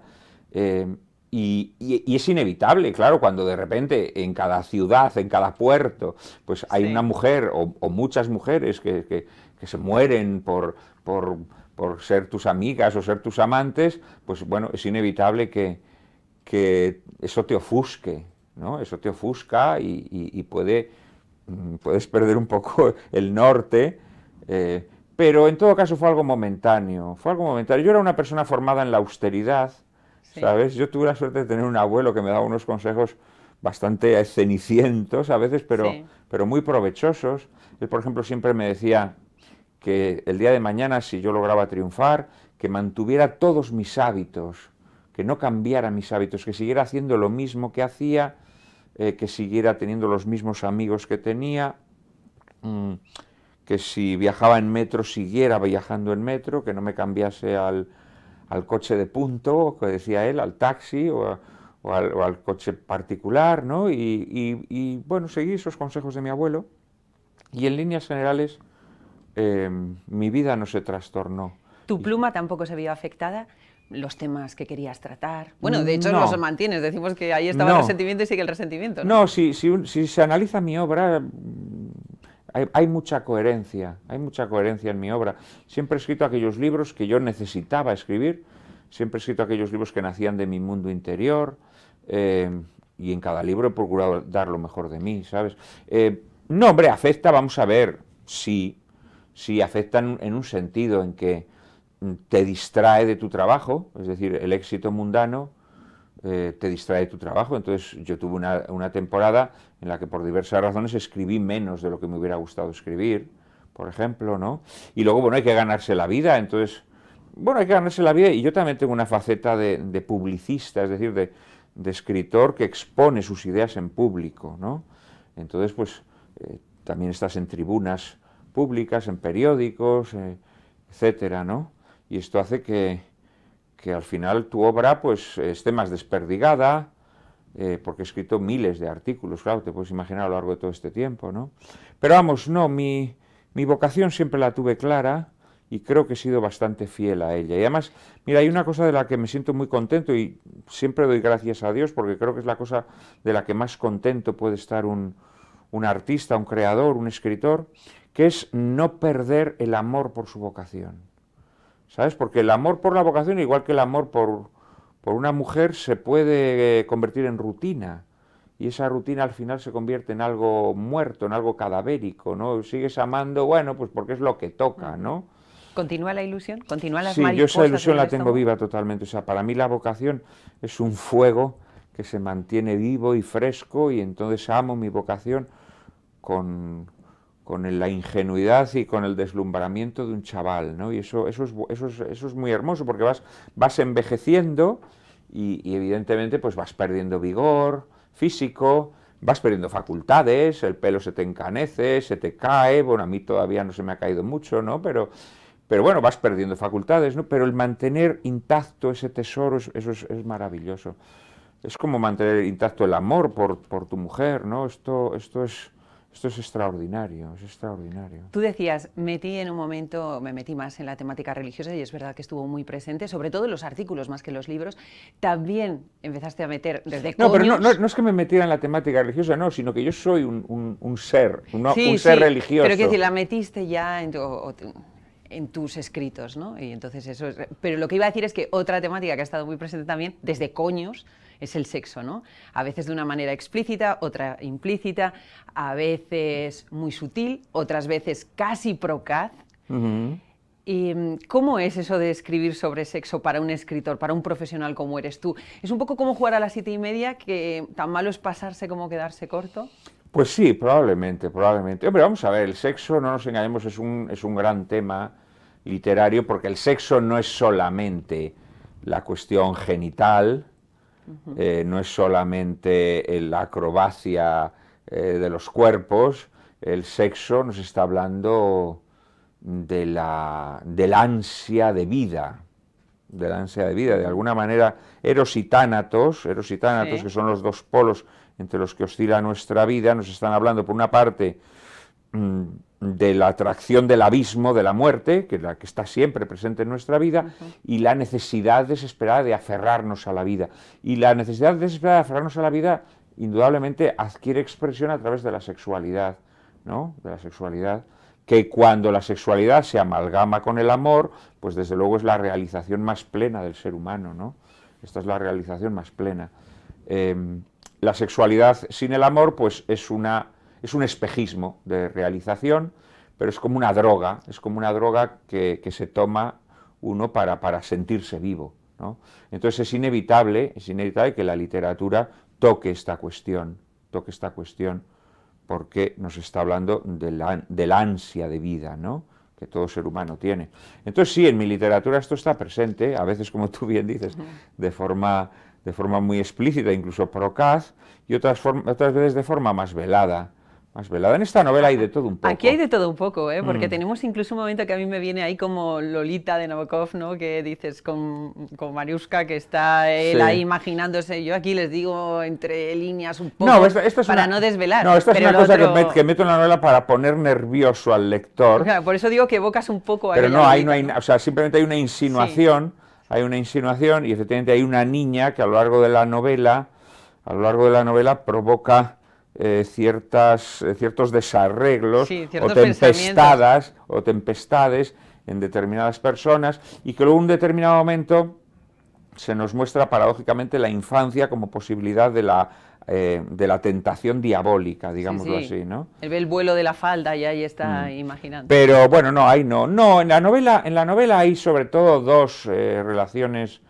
Eh, y, es inevitable, claro, cuando de repente en cada ciudad, en cada puerto, pues hay una mujer o, muchas mujeres que, se mueren por, por, por ser tus amigas o ser tus amantes, pues bueno, es inevitable que que eso te ofusque, ¿no? Eso te ofusca y, mm, puedes perder un poco <laughs> el norte, eh, pero en todo caso fue algo momentáneo, fue algo momentáneo. Yo era una persona formada en la austeridad, ¿sabes? Yo tuve la suerte de tener un abuelo que me daba unos consejos bastante cenicientos a veces, pero, pero muy provechosos. Él, por ejemplo, siempre me decía que el día de mañana, si yo lograba triunfar, que mantuviera todos mis hábitos, que no cambiara mis hábitos, que siguiera haciendo lo mismo que hacía, eh, que siguiera teniendo los mismos amigos que tenía, mm, que si viajaba en metro siguiera viajando en metro, que no me cambiase al, coche de punto, que decía él, al taxi o, al, coche particular, ¿no? Y, bueno, seguí esos consejos de mi abuelo y en líneas generales em, mi vida no se trastornó. ¿Tu pluma tampoco se vio afectada? los temas que querías tratar. Bueno, de hecho no. los mantienes, decimos que ahí estaba el resentimiento y sigue el resentimiento. No, si, se analiza mi obra, hay, mucha coherencia, hay mucha coherencia en mi obra. Siempre he escrito aquellos libros que yo necesitaba escribir, siempre he escrito aquellos libros que nacían de mi mundo interior, eh, y en cada libro he procurado dar lo mejor de mí, ¿sabes? Eh, no, hombre, afecta, vamos a ver, sí, sí, afecta en un sentido en que te distrae de tu trabajo, es decir, el éxito mundano eh, te distrae de tu trabajo. Entonces yo tuve una, temporada en la que por diversas razones escribí menos de lo que me hubiera gustado escribir, por ejemplo, ¿no? Y luego, bueno, hay que ganarse la vida, entonces, bueno, hay que ganarse la vida y yo también tengo una faceta de, publicista, es decir, de, escritor que expone sus ideas en público, ¿no? Entonces, pues, eh, también estás en tribunas públicas, en periódicos, eh, etcétera, ¿no? y esto hace que, al final tu obra pues esté más desperdigada, eh, porque he escrito miles de artículos, claro, te puedes imaginar a lo largo de todo este tiempo, ¿no? Pero vamos, no, mi, vocación siempre la tuve clara y creo que he sido bastante fiel a ella. Y además, mira, hay una cosa de la que me siento muy contento y siempre doy gracias a Dios porque creo que es la cosa de la que más contento puede estar un artista, un creador, un escritor, que es no perder el amor por su vocación. ¿Sabes? Porque el amor por la vocación, igual que el amor por, por una mujer, se puede eh, convertir en rutina. Y esa rutina al final se convierte en algo muerto, en algo cadavérico, ¿no? Sigues amando, bueno, pues porque es lo que toca, ¿no? ¿Continúa la ilusión? ¿Continúa las Sí, yo esa ilusión la tengo viva totalmente. O sea, para mí la vocación es un fuego que se mantiene vivo y fresco y entonces amo mi vocación con, con la ingenuidad y con el deslumbramiento de un chaval, ¿no? Y eso, eso, es, eso, es, eso es muy hermoso porque vas, vas envejeciendo y, evidentemente pues vas perdiendo vigor físico, vas perdiendo facultades, el pelo se te encanece, se te cae, bueno, a mí todavía no se me ha caído mucho, ¿no? Pero, pero bueno, vas perdiendo facultades, ¿no? Pero el mantener intacto ese tesoro, eso es, maravilloso. Es como mantener intacto el amor por, por tu mujer, ¿no? Esto, esto es esto es extraordinario, es extraordinario. Tú decías, metí en un momento, me metí más en la temática religiosa y es verdad que estuvo muy presente, sobre todo en los artículos más que en los libros. También empezaste a meter desde No, pero no, es que me metiera en la temática religiosa, no, sino que yo soy un, un, un ser, un, sí, ser religioso. Pero que si la metiste ya en en tus escritos, ¿no? Y entonces eso Pero lo que iba a decir es que otra temática que ha estado muy presente también, desde coños, es el sexo, ¿no? A veces de una manera explícita, otra implícita, a veces muy sutil, otras veces casi procaz. ¿Y mm, cómo es eso de escribir sobre sexo para un escritor, para un profesional como eres tú? ¿Es un poco como jugar a las siete y media, que tan malo es pasarse como quedarse corto? Pues sí, probablemente, probablemente. Hombre, vamos a ver, el sexo, no nos engañemos, es un, es un gran tema literario porque el sexo no es solamente la cuestión genital, eh, no es solamente eh, la acrobacia eh, de los cuerpos, el sexo nos está hablando de la, del ansia de vida, del ansia de vida. De alguna manera, Eros y Tánatos, Eros y tánatos, que son los dos polos entre los que oscila nuestra vida, nos están hablando, por una parte, mm, de la atracción del abismo de la muerte, que la que está siempre presente en nuestra vida, y la necesidad desesperada de aferrarnos a la vida. Y la necesidad desesperada de aferrarnos a la vida indudablemente adquiere expresión a través de la sexualidad, ¿no? De la sexualidad que cuando la sexualidad se amalgama con el amor, pues desde luego es la realización más plena del ser humano, ¿no? Esta es la realización más plena. Em, la sexualidad sin el amor, pues es una es un espejismo de realización, pero es como una droga, es como una droga que, se toma uno para, sentirse vivo. Entonces es inevitable, es inevitable que la literatura toque esta cuestión, toque esta cuestión, porque nos está hablando de la, ansia de vida, ¿no? que todo ser humano tiene. Entonces sí, en mi literatura esto está presente, a veces como tú bien dices, de forma, muy explícita, incluso procaz, y otras veces de forma más velada más velada. En esta novela hay de todo un poco. Aquí hay de todo un poco, ¿eh? porque mm. tenemos incluso un momento que a mí me viene ahí como Lolita de Nabokov, ¿no? que dices con, Mariuska, que está él ahí imaginándose. Yo aquí les digo entre líneas un poco no, esto, es para no desvelar. No, esta es una cosa que, meto en la novela para poner nervioso al lector. por eso digo que evocas un poco a Pero no, ahí no hay, o sea, simplemente hay una insinuación, hay una insinuación y efectivamente hay una niña que a lo largo de la novela, a lo largo de la novela provoca eh, ciertas, eh, ciertos desarreglos o tempestadas o tempestades en determinadas personas y que luego en un determinado momento se nos muestra paradójicamente la infancia como posibilidad de la eh, de la tentación diabólica, digámoslo así, ¿no? El, el vuelo de la falda y ahí está mm. imaginando. Pero bueno, no, ahí no. No, en la novela, en la novela hay sobre todo dos relaciones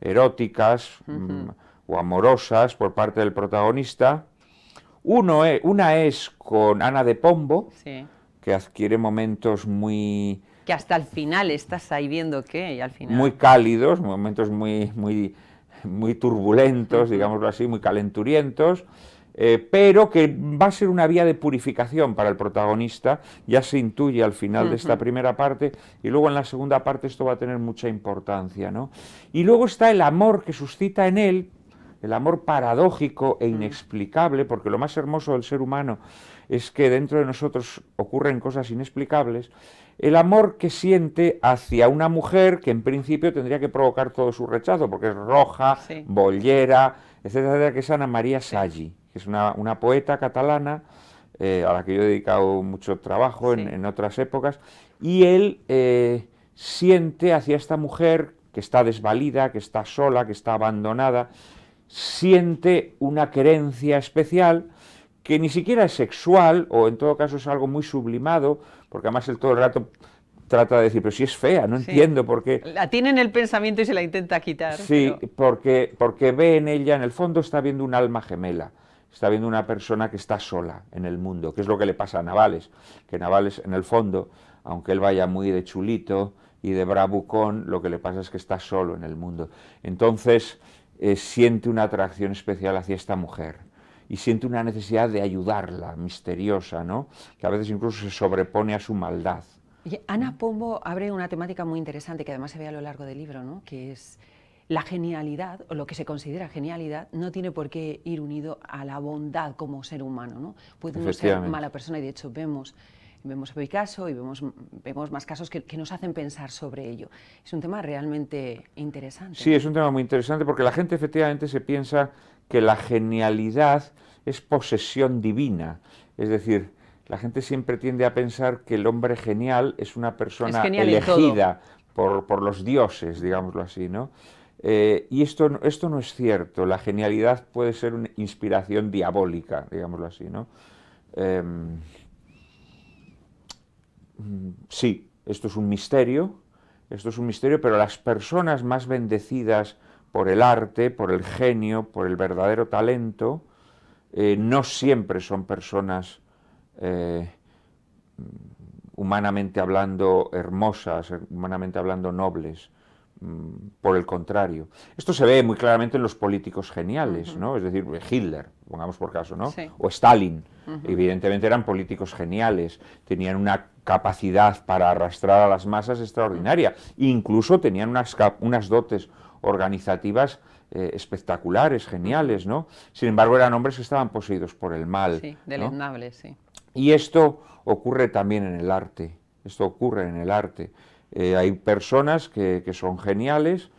eróticas mm, o amorosas por parte del protagonista uno e, una es con Ana de Pombo, que adquiere momentos muy... Que hasta el final estás ahí viendo qué, al final... Muy cálidos, momentos muy, muy, muy turbulentos, digámoslo así, muy calenturientos, eh, pero que va a ser una vía de purificación para el protagonista, ya se intuye al final de esta primera parte, y luego en la segunda parte esto va a tener mucha importancia, ¿no? Y luego está el amor que suscita en él, el amor paradójico e mm. inexplicable, porque lo más hermoso del ser humano es que dentro de nosotros ocurren cosas inexplicables, el amor que siente hacia una mujer que en principio tendría que provocar todo su rechazo, porque es roja, bollera, etcétera, que es Ana María Salli, que es una, poeta catalana eh, a la que yo he dedicado mucho trabajo en, otras épocas, y él eh, siente hacia esta mujer que está desvalida, que está sola, que está abandonada, siente una querencia especial que ni siquiera es sexual, o en todo caso es algo muy sublimado, porque además él todo el rato trata de decir, pero si es fea, no entiendo por qué... La tiene en el pensamiento y se la intenta quitar. Sí, porque, porque ve en ella, en el fondo está viendo un alma gemela, está viendo una persona que está sola en el mundo, que es lo que le pasa a Navales, que Navales en el fondo, aunque él vaya muy de chulito y de bravucón, lo que le pasa es que está solo en el mundo. Entonces, eh, siente una atracción especial hacia esta mujer y siente una necesidad de ayudarla, misteriosa, ¿no? que a veces incluso se sobrepone a su maldad. Ana Pombo abre una temática muy interesante que además se ve a lo largo del libro, ¿no? que es la genialidad, o lo que se considera genialidad, no tiene por qué ir unido a la bondad como ser humano. ¿no? Puede uno ser mala persona y de hecho vemos vemos hoy caso y vemos, vemos más casos que, nos hacen pensar sobre ello. Es un tema realmente interesante. Sí, es un tema muy interesante porque la gente efectivamente se piensa que la genialidad es posesión divina, es decir, la gente siempre tiende a pensar que el hombre genial es una persona elegida por, los dioses, digámoslo así, ¿no? Eh, y esto, esto no es cierto, la genialidad puede ser una inspiración diabólica, digámoslo así, ¿no? Em, Mm, sí, esto es un misterio, esto es un misterio, pero las personas más bendecidas por el arte, por el genio, por el verdadero talento, eh, no siempre son personas eh, mm, humanamente hablando hermosas, humanamente hablando nobles. Mm, por el contrario. Esto se ve muy claramente en los políticos geniales, ¿no? Es decir, Hitler, pongamos por caso, ¿no? O Stalin. Evidentemente eran políticos geniales, tenían una capacidad para arrastrar a las masas extraordinaria, incluso tenían unas, dotes organizativas eh, espectaculares, geniales, ¿no? Sin embargo, eran hombres que estaban poseídos por el mal. Y esto ocurre también en el arte, esto ocurre en el arte. Eh, hay personas que, son geniales,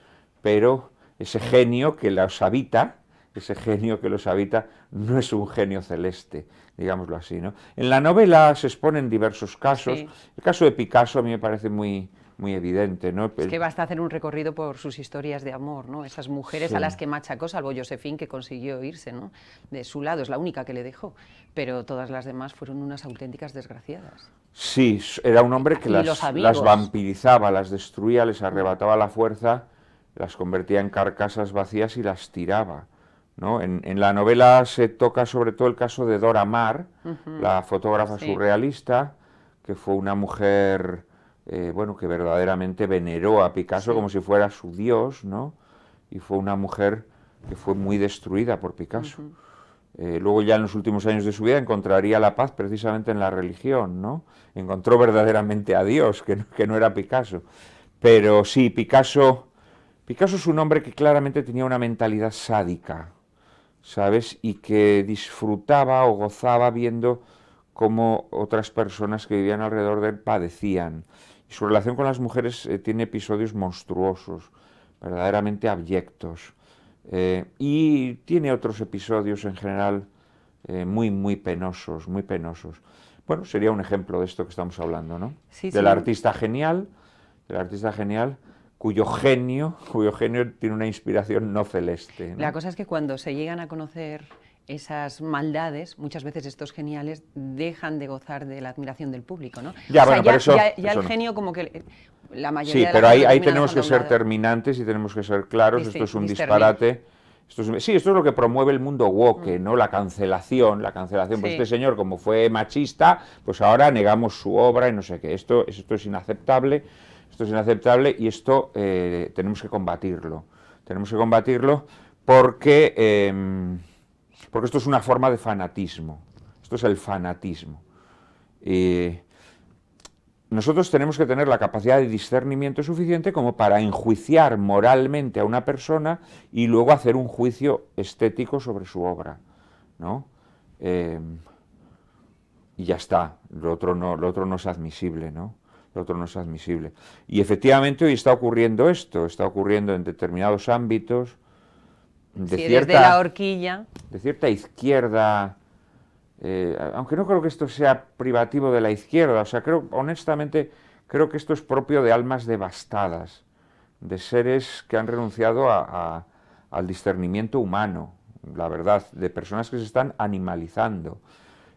pero ese genio que los habita, ese genio que los habita, no es un genio celeste, digámoslo así. ¿no? En la novela se exponen diversos casos. El caso de Picasso a mí me parece muy, muy evidente. ¿no? Es que basta hacer un recorrido por sus historias de amor, ¿no? esas mujeres a las que machacó, salvo Josefín, que consiguió irse ¿no? de su lado, es la única que le dejó, pero todas las demás fueron unas auténticas desgraciadas. Sí, era un hombre que las, vampirizaba, las destruía, les arrebataba la fuerza, las convertía en carcasas vacías y las tiraba. ¿No? En, la novela se toca sobre todo el caso de Dora Mar, la fotógrafa surrealista, que fue una mujer eh, bueno, que verdaderamente veneró a Picasso como si fuera su dios, ¿no? Y fue una mujer que fue muy destruida por Picasso. Eh, luego ya en los últimos años de su vida encontraría la paz precisamente en la religión, ¿no? Encontró verdaderamente a Dios, que no, que no era Picasso. Pero sí, Picasso, Picasso es un hombre que claramente tenía una mentalidad sádica, ¿sabes? Y que disfrutaba o gozaba viendo cómo otras personas que vivían alrededor de él padecían su relación con las mujeres eh, tiene episodios monstruosos, verdaderamente abyectos. Eh, y tiene otros episodios en general eh, muy, muy penosos, muy penosos. Bueno, sería un ejemplo de esto que estamos hablando, ¿no? Sí, del artista genial, del artista genial cuyo genio, <laughs> cuyo genio tiene una inspiración no celeste. La cosa es que cuando se llegan a conocer esas maldades, muchas veces estos geniales dejan de gozar de la admiración del público, ¿no? Ya, el genio como que la mayoría. Sí, pero ahí, tenemos que ser terminantes y tenemos que ser claros. esto es un disparate. Esto sí, esto es lo que promueve el mundo woke, mm. ¿no? La cancelación, la cancelación. Pues este señor, como fue machista, pues ahora negamos su obra y no sé qué. Esto, esto es inaceptable, esto es inaceptable y esto eh, tenemos que combatirlo. Tenemos que combatirlo porque... Em, porque esto es una forma de fanatismo, esto es el fanatismo. Eh, nosotros tenemos que tener la capacidad de discernimiento suficiente como para enjuiciar moralmente a una persona y luego hacer un juicio estético sobre su obra, ¿no? Eh, y ya está, otro no, lo otro no es admisible, ¿no? Lo otro no es admisible. Y efectivamente hoy está ocurriendo esto, está ocurriendo en determinados ámbitos, de cierta, la horquilla. De cierta izquierda, eh, aunque no creo que esto sea privativo de la izquierda, o sea, creo, honestamente, creo que esto es propio de almas devastadas, de seres que han renunciado a, al discernimiento humano, la verdad, de personas que se están animalizando.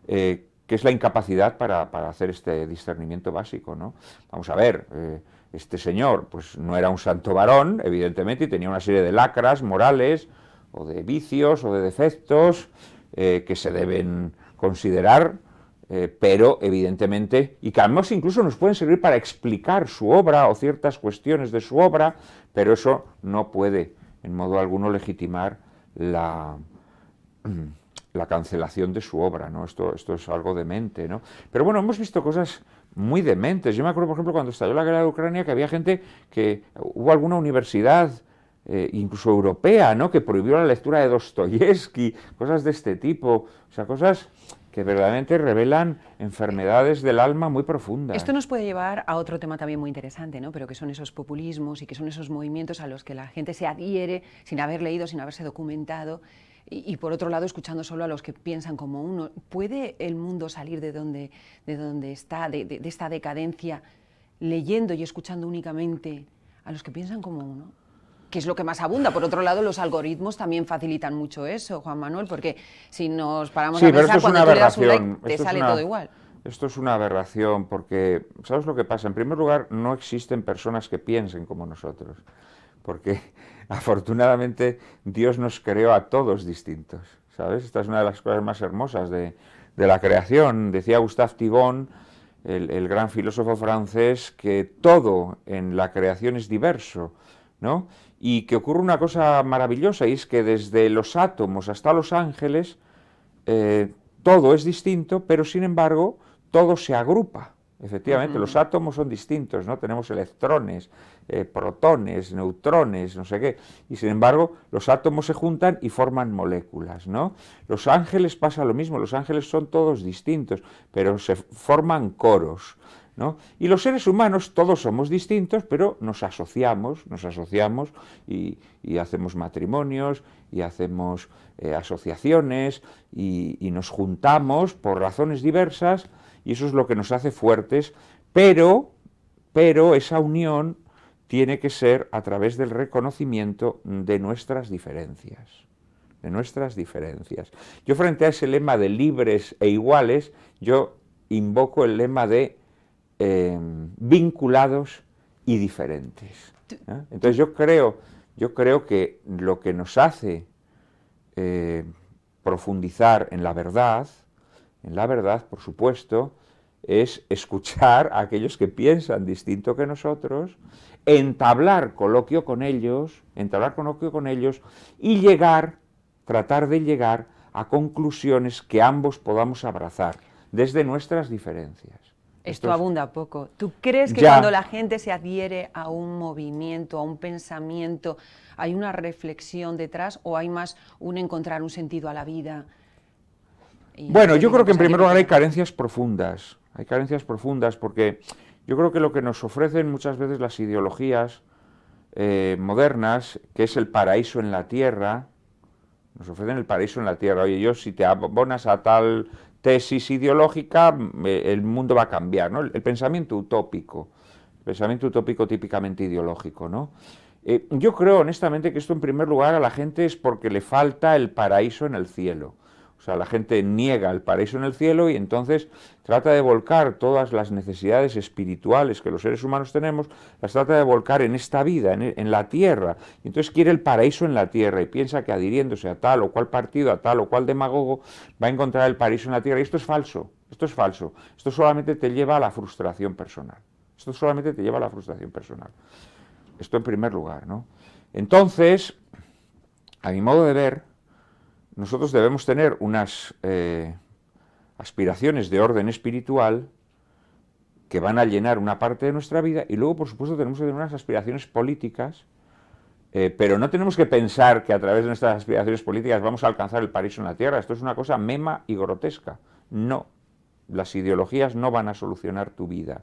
Eh, que es la incapacidad para, hacer este discernimiento básico, ¿no? Vamos a ver, eh, este señor pues no era un santo varón, evidentemente, y tenía una serie de lacras morales, o de vicios o de defectos eh, que se deben considerar, eh, pero evidentemente, y que además incluso nos pueden servir para explicar su obra o ciertas cuestiones de su obra, pero eso no puede en modo alguno legitimar la, <clears throat> la cancelación de su obra, ¿no? Esto, esto es algo demente, ¿no? Pero bueno, hemos visto cosas muy dementes. Yo me acuerdo, por ejemplo, cuando estalló la guerra de Ucrania, que había gente que hubo alguna universidad eh, incluso europea, ¿no? que prohibió la lectura de Dostoyevsky, cosas de este tipo, o sea, cosas que verdaderamente revelan enfermedades del alma muy profundas. Esto nos puede llevar a otro tema también muy interesante, ¿no? Pero que son esos populismos y que son esos movimientos a los que la gente se adhiere sin haber leído, sin haberse documentado y, por otro lado escuchando solo a los que piensan como uno. ¿Puede el mundo salir de donde, de donde está, de esta decadencia, leyendo y escuchando únicamente a los que piensan como uno? que es lo que más abunda. Por otro lado, los algoritmos también facilitan mucho eso, Juan Manuel, porque si nos paramos a pensar, cuando tú le das un like, te sale todo igual. Esto es una aberración, porque ¿sabes lo que pasa? En primer lugar, no existen personas que piensen como nosotros, porque <laughs> afortunadamente Dios nos creó a todos distintos, ¿sabes? Esta es una de las cosas más hermosas de, de la creación. Decía Gustave Thibon, el, el gran filósofo francés, que todo en la creación es diverso, ¿no? y que ocurre una cosa maravillosa, y es que desde los átomos hasta los ángeles, eh, todo es distinto, pero sin embargo, todo se agrupa. Efectivamente, los átomos son distintos, ¿no? Tenemos electrones, eh, protones, neutrones, no sé qué. Y sin embargo, los átomos se juntan y forman moléculas, ¿no? Los ángeles pasa lo mismo, los ángeles son todos distintos, pero se forman coros. Y los seres humanos todos somos distintos, pero nos asociamos, nos asociamos y, hacemos matrimonios y hacemos eh, asociaciones y, y nos juntamos por razones diversas y eso es lo que nos hace fuertes, pero, pero esa unión tiene que ser a través del reconocimiento de nuestras diferencias de nuestras diferencias. Yo frente a ese lema de libres e iguales, yo invoco el lema de eh, vinculados y diferentes. ¿eh? Entonces yo creo, yo creo que lo que nos hace eh, profundizar en la verdad, en la verdad, por supuesto, es escuchar a aquellos que piensan distinto que nosotros, entablar coloquio con ellos, entablar coloquio con ellos y llegar, tratar de llegar a conclusiones que ambos podamos abrazar desde nuestras diferencias. Esto, abunda poco. ¿Tú crees que cuando la gente se adhiere a un movimiento, a un pensamiento, hay una reflexión detrás o hay más un encontrar un sentido a la vida? bueno, yo creo que en primer lugar hay carencias profundas. Hay carencias profundas porque yo creo que lo que nos ofrecen muchas veces las ideologías eh, modernas, que es el paraíso en la tierra, nos ofrecen el paraíso en la tierra. Oye, yo si te abonas a tal tesis ideológica, mm, eh, el mundo va a cambiar, ¿no? El pensamiento utópico, pensamiento utópico típicamente ideológico, ¿no? Eh, yo creo honestamente que esto en primer lugar a la gente es porque le falta el paraíso en el cielo. O sea, la gente niega el paraíso en el cielo y entonces trata de volcar todas las necesidades espirituales que los seres humanos tenemos, las trata de volcar en esta vida, en, la tierra. Y entonces quiere el paraíso en la tierra y piensa que adhiriéndose a tal o cual partido, a tal o cual demagogo, va a encontrar el paraíso en la tierra. Y esto es falso, esto es falso. Esto solamente te lleva a la frustración personal. Esto solamente te lleva a la frustración personal. Esto en primer lugar, ¿no? Entonces, a mi modo de ver, nosotros debemos tener unas eh, aspiraciones de orden espiritual que van a llenar una parte de nuestra vida y luego, por supuesto, tenemos que tener unas aspiraciones políticas, eh, pero no tenemos que pensar que a través de nuestras aspiraciones políticas vamos a alcanzar el paraíso en la tierra. Esto es una cosa mema y grotesca. No, las ideologías no van a solucionar tu vida.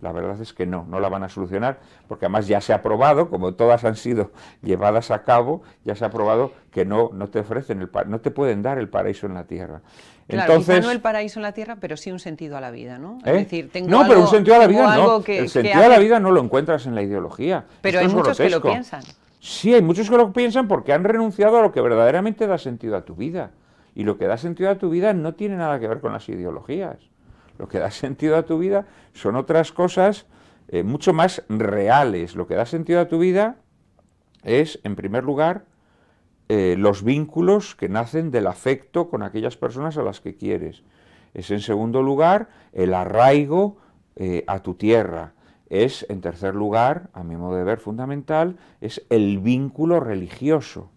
La verdad es que no, no la van a solucionar, porque además ya se ha probado, como todas han sido llevadas a cabo, ya se ha probado que no, no te ofrecen el no te pueden dar el paraíso en la tierra. Claro, Entonces, no el paraíso en la tierra, pero sí un sentido a la vida, ¿no? Es ¿Eh? decir, tengo No, pero un sentido a la vida no. el sentido a la vida no lo encuentras en la ideología. Pero hay muchos que lo piensan. Sí, hay muchos que lo piensan porque han renunciado a lo que verdaderamente da sentido a tu vida. Y lo que da sentido a tu vida no tiene nada que ver con las ideologías. Lo que da sentido a tu vida son otras cosas eh, mucho más reales. Lo que da sentido a tu vida es, en primer lugar, eh, los vínculos que nacen del afecto con aquellas personas a las que quieres. Es, en segundo lugar, el arraigo eh, a tu tierra. Es, en tercer lugar, a mi modo de ver fundamental, es el vínculo religioso.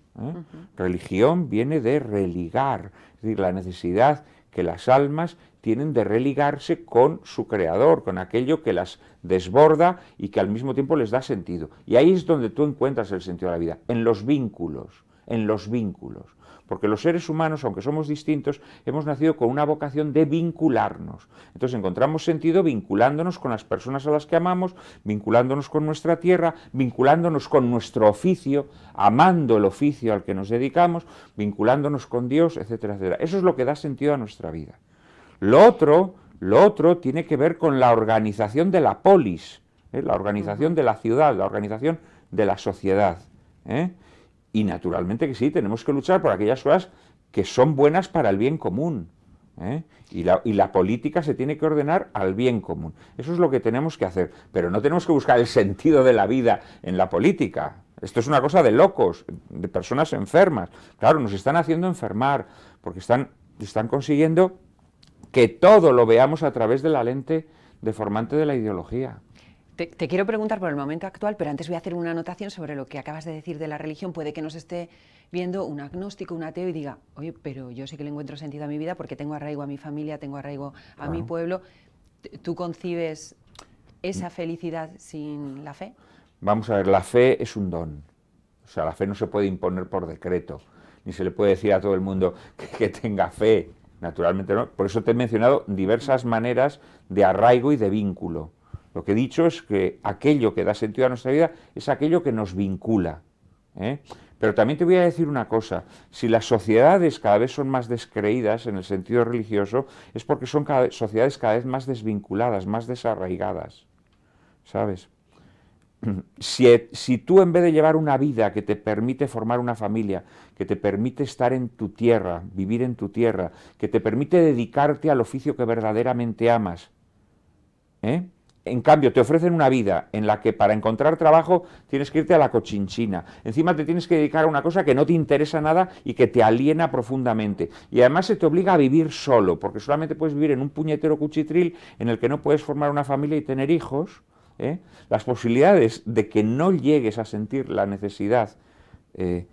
Religión viene de religar, es decir, la necesidad que las almas tienen de religarse con su creador, con aquello que las desborda y que al mismo tiempo les da sentido. Y ahí es donde tú encuentras el sentido de la vida, en los vínculos, en los vínculos. Porque los seres humanos, aunque somos distintos, hemos nacido con una vocación de vincularnos. Entonces encontramos sentido vinculándonos con las personas a las que amamos, vinculándonos con nuestra tierra, vinculándonos con nuestro oficio, amando el oficio al que nos dedicamos, vinculándonos con Dios, etcétera, etcétera. Eso es lo que da sentido a nuestra vida. Lo otro, lo otro tiene que ver con la organización de la polis, ¿eh? la organización de la ciudad, la organización de la sociedad. ¿eh? Y naturalmente que sí, tenemos que luchar por aquellas cosas que son buenas para el bien común. ¿eh? Y, la, política se tiene que ordenar al bien común. Eso es lo que tenemos que hacer. Pero no tenemos que buscar el sentido de la vida en la política. Esto es una cosa de locos, de personas enfermas. Claro, nos están haciendo enfermar, porque están, están consiguiendo que todo lo veamos a través de la lente deformante de la ideología. Te, quiero preguntar por el momento actual, pero antes voy a hacer una anotación sobre lo que acabas de decir de la religión. Puede que nos esté viendo un agnóstico, un ateo y diga, oye, pero yo sé que le encuentro sentido a mi vida porque tengo arraigo a mi familia, tengo arraigo a mi pueblo. ¿Tú concibes esa felicidad sin la fe? Vamos a ver, la fe es un don. O sea, la fe no se puede imponer por decreto, ni se le puede decir a todo el mundo que tenga fe naturalmente no. Por eso te he mencionado diversas maneras de arraigo y de vínculo. Lo que he dicho es que aquello que da sentido a nuestra vida es aquello que nos vincula. ¿eh? Pero también te voy a decir una cosa, si las sociedades cada vez son más descreídas en el sentido religioso, es porque son sociedades cada vez más desvinculadas, más desarraigadas. ¿Sabes? E, si, tú en vez de llevar una vida que te permite formar una familia, que te permite estar en tu tierra, vivir en tu tierra, que te permite dedicarte al oficio que verdaderamente amas, ¿eh? en cambio te ofrecen una vida en la que para encontrar trabajo tienes que irte a la cochinchina, encima te tienes que dedicar a una cosa que no te interesa nada y que te aliena profundamente, y además se te obliga a vivir solo, porque solamente puedes vivir en un puñetero cuchitril en el que no puedes formar una familia y tener hijos, ¿eh? las posibilidades de que no llegues a sentir la necesidad eh,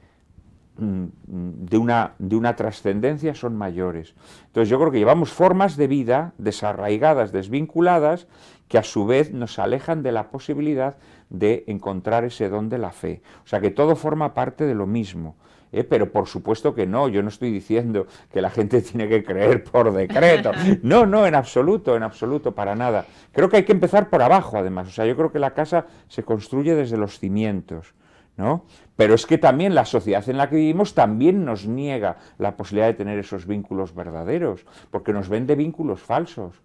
mm, de una, de una trascendencia son mayores. Entonces yo creo que llevamos formas de vida desarraigadas, desvinculadas, que a su vez nos alejan de la posibilidad de encontrar ese don de la fe. O sea que todo forma parte de lo mismo. Eh, pero por supuesto que no, yo no estoy diciendo que la gente <laughs> tiene que creer por decreto. No, no, en absoluto, en absoluto, para nada. Creo que hay que empezar por abajo, además. O sea, yo creo que la casa se construye desde los cimientos. ¿No? Pero es que también la sociedad en la que vivimos también nos niega la posibilidad de tener esos vínculos verdaderos, porque nos vende vínculos falsos.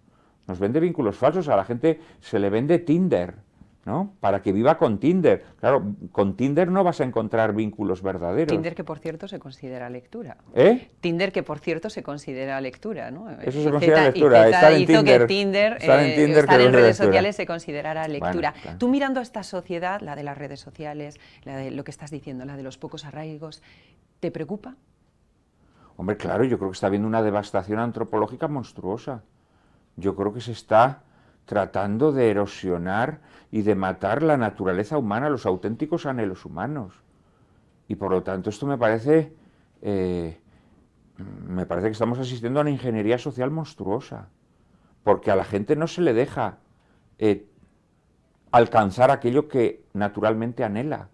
Nos vende vínculos falsos, a la gente se le vende Tinder, ¿no? Para que viva con Tinder. Claro, con Tinder no vas a encontrar vínculos verdaderos. Tinder que por cierto se considera lectura. ¿Eh? Tinder que por cierto se considera lectura, ¿no? Eso se considera lectura. está en Tinder, Tinder, en, Tinder estar en eh, redes sociales se considerara lectura. Tú mirando a esta sociedad, la de las redes sociales, la de lo que estás diciendo, la de los pocos arraigos, ¿te preocupa? Hombre, claro, yo creo que está habiendo una devastación antropológica monstruosa. Yo creo que se está tratando de erosionar y de matar la naturaleza humana, los auténticos anhelos humanos. Y por lo tanto esto me parece, eh, me parece que estamos asistiendo a una ingeniería social monstruosa, porque a la gente no se le deja eh, alcanzar aquello que naturalmente anhela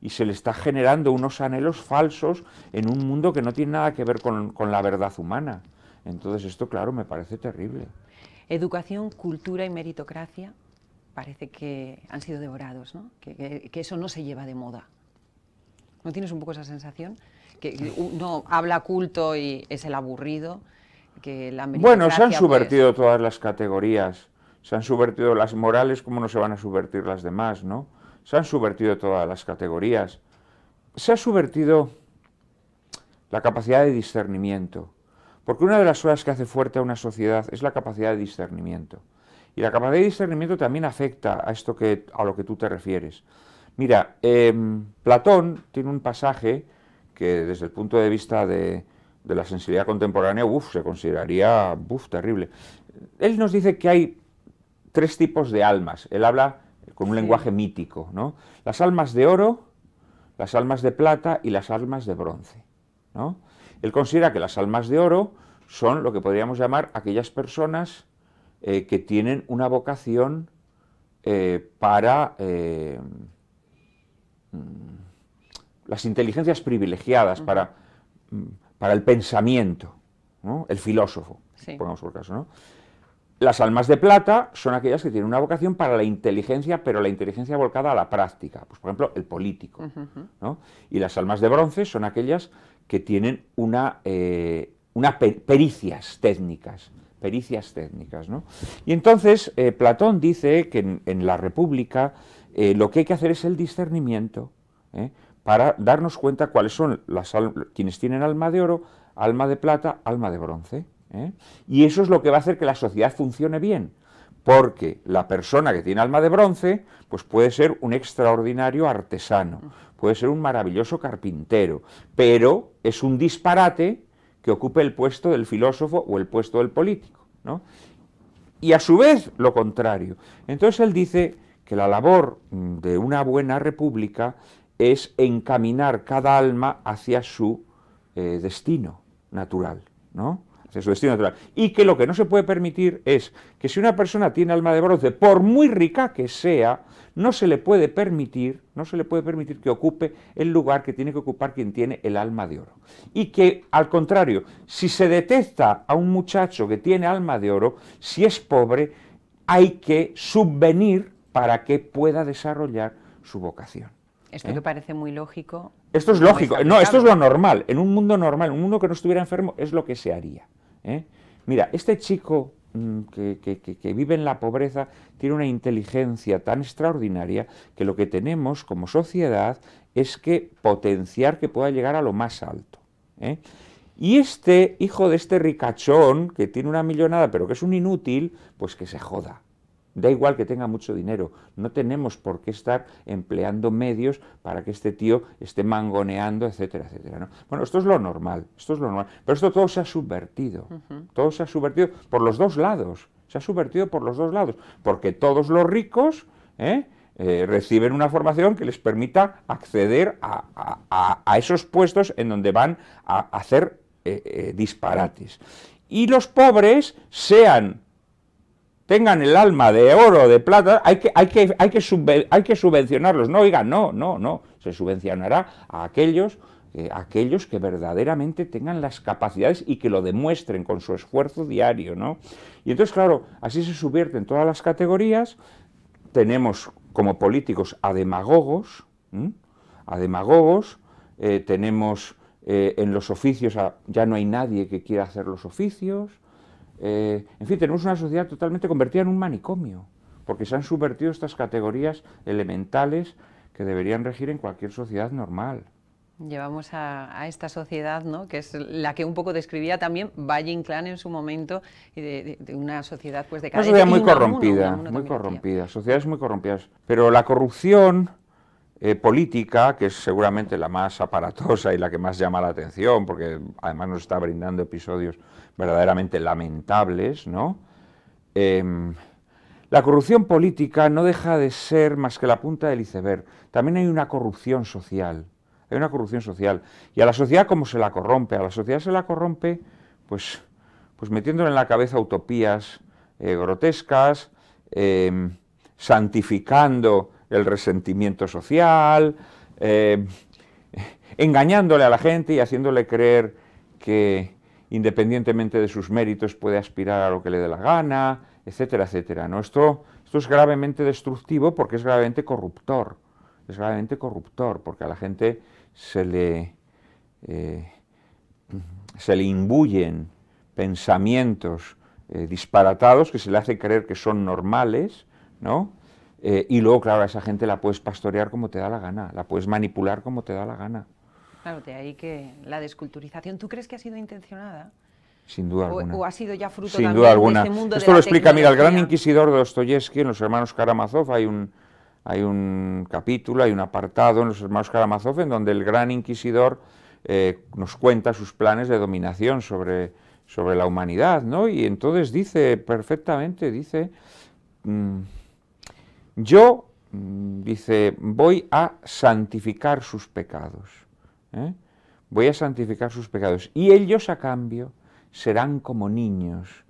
y se le está generando unos anhelos falsos en un mundo que no tiene nada que ver con, con la verdad humana. Entonces esto, claro, me parece terrible. Educación, cultura y meritocracia parece que han sido devorados, ¿no? que, eso no se lleva de moda. ¿No tienes un poco esa sensación? Que uno habla culto y es el aburrido. bueno, se han pues subvertido todas las categorías. Se han subvertido las morales, como no se van a subvertir las demás, no? Se han subvertido todas las categorías. Se ha subvertido la capacidad de discernimiento. Porque una de las cosas que hace fuerte a una sociedad es la capacidad de discernimiento. Y la capacidad de discernimiento también afecta a esto que, a lo que tú te refieres. Mira, em, Platón tiene un pasaje que desde el punto de vista de, la sensibilidad contemporánea, uf, se consideraría uf, terrible. Él nos dice que hay tres tipos de almas. Él habla con un lenguaje mítico, ¿no? Las almas de oro, las almas de plata y las almas de bronce, ¿no? Él considera que las almas de oro son lo que podríamos llamar aquellas personas eh, que tienen una vocación eh, para eh, mm, las inteligencias privilegiadas, mm, para, el pensamiento, el filósofo, pongamos por caso. Las almas de plata son aquellas que tienen una vocación para la inteligencia, pero la inteligencia volcada a la práctica, pues, por ejemplo, el político. Y las almas de bronce son aquellas que tienen una, unas pericias técnicas, pericias técnicas. ¿no? Y entonces eh, Platón dice que en, la República eh, lo que hay que hacer es el discernimiento ¿eh? para darnos cuenta cuáles son las quienes tienen alma de oro, alma de plata, alma de bronce. Y eso es lo que va a hacer que la sociedad funcione bien. Porque la persona que tiene alma de bronce, pues puede ser un extraordinario artesano, puede ser un maravilloso carpintero, pero es un disparate que ocupe el puesto del filósofo o el puesto del político. ¿no? Y a su vez lo contrario. Entonces él dice que la labor mm, de una buena república es encaminar cada alma hacia su eh, destino natural. ¿no? su destino natural. Y que lo que no se puede permitir es que si una persona tiene alma de bronce, por muy rica que sea, no se le puede permitir, no se le puede permitir que ocupe el lugar que tiene que ocupar quien tiene el alma de oro. Y que al contrario, si se detecta a un muchacho que tiene alma de oro, si es pobre, hay que subvenir para que pueda desarrollar su vocación. Esto me ¿Eh? parece muy lógico. Esto es lógico, no, esto es lo normal. En un mundo normal, en un mundo que no estuviera enfermo, es lo que se haría. ¿eh? Mira, este chico mm, que, vive en la pobreza tiene una inteligencia tan extraordinaria que lo que tenemos como sociedad es que potenciar que pueda llegar a lo más alto. ¿eh? Y este hijo de este ricachón, que tiene una millonada pero que es un inútil, pues que se joda. Da igual que tenga mucho dinero, no tenemos por qué estar empleando medios para que este tío esté mangoneando, etcétera, etcétera. Bueno, esto es lo normal, esto es lo normal. Pero esto todo se ha subvertido, todo se ha subvertido por los dos lados, se ha subvertido por los dos lados, porque todos los ricos ¿eh? Eh, reciben una formación que les permita acceder a, esos puestos en donde van a hacer eh, disparates. Y los pobres sean tengan el alma de oro, de plata, hay que, hay que, hay que, hay que subvencionarlos. No, oigan, no, no, no. Se subvencionará a aquellos eh, aquellos que verdaderamente tengan las capacidades y que lo demuestren con su esfuerzo diario, ¿no? Y entonces, claro, así se en todas las categorías, tenemos como políticos a demagogos, a demagogos, eh, tenemos eh, en los oficios, ya no hay nadie que quiera hacer los oficios, eh, en fin, tenemos una sociedad totalmente convertida en un manicomio, porque se han subvertido estas categorías elementales que deberían regir en cualquier sociedad normal. Llevamos a, esta sociedad, ¿no? que es la que un poco describía también Valle Inclán en su momento, de, una sociedad pues, de Una muy corrompida, muy corrompida, sociedades muy corrompidas. Pero la corrupción eh, política, que es seguramente la más aparatosa y la que más llama la atención, porque además nos está brindando episodios verdaderamente lamentables, ¿no? Em, la corrupción política no deja de ser más que la punta del iceberg. También hay una corrupción social. Hay una corrupción social. Y a la sociedad, ¿cómo se la corrompe? A la sociedad se la corrompe, pues, pues metiéndole en la cabeza utopías eh, grotescas, em, santificando el resentimiento social, em, engañándole a la gente y haciéndole creer que, independientemente de sus méritos, puede aspirar a lo que le dé la gana, etcétera, etcétera. ¿no? Esto, es gravemente destructivo porque es gravemente corruptor. Es gravemente corruptor porque a la gente se le, eh, se le imbuyen pensamientos eh, disparatados que se le hace creer que son normales, ¿no? Eh, y luego, claro, a esa gente la puedes pastorear como te da la gana, la puedes manipular como te da la gana. Claro, de ahí que la desculturización. ¿Tú crees que ha sido intencionada? Sin duda alguna. O, ha sido ya fruto Sin de ese mundo Esto lo explica, mira, el gran inquisidor de Dostoyevsky en Los Hermanos Karamazov hay un, hay un capítulo, hay un apartado en Los Hermanos Karamazov en donde el gran inquisidor eh, nos cuenta sus planes de dominación sobre, sobre la humanidad, ¿no? Y entonces dice perfectamente, dice, mm, yo, mm, dice, voy a santificar sus pecados. ¿eh? voy a santificar sus pecados. Y ellos a cambio serán como niños,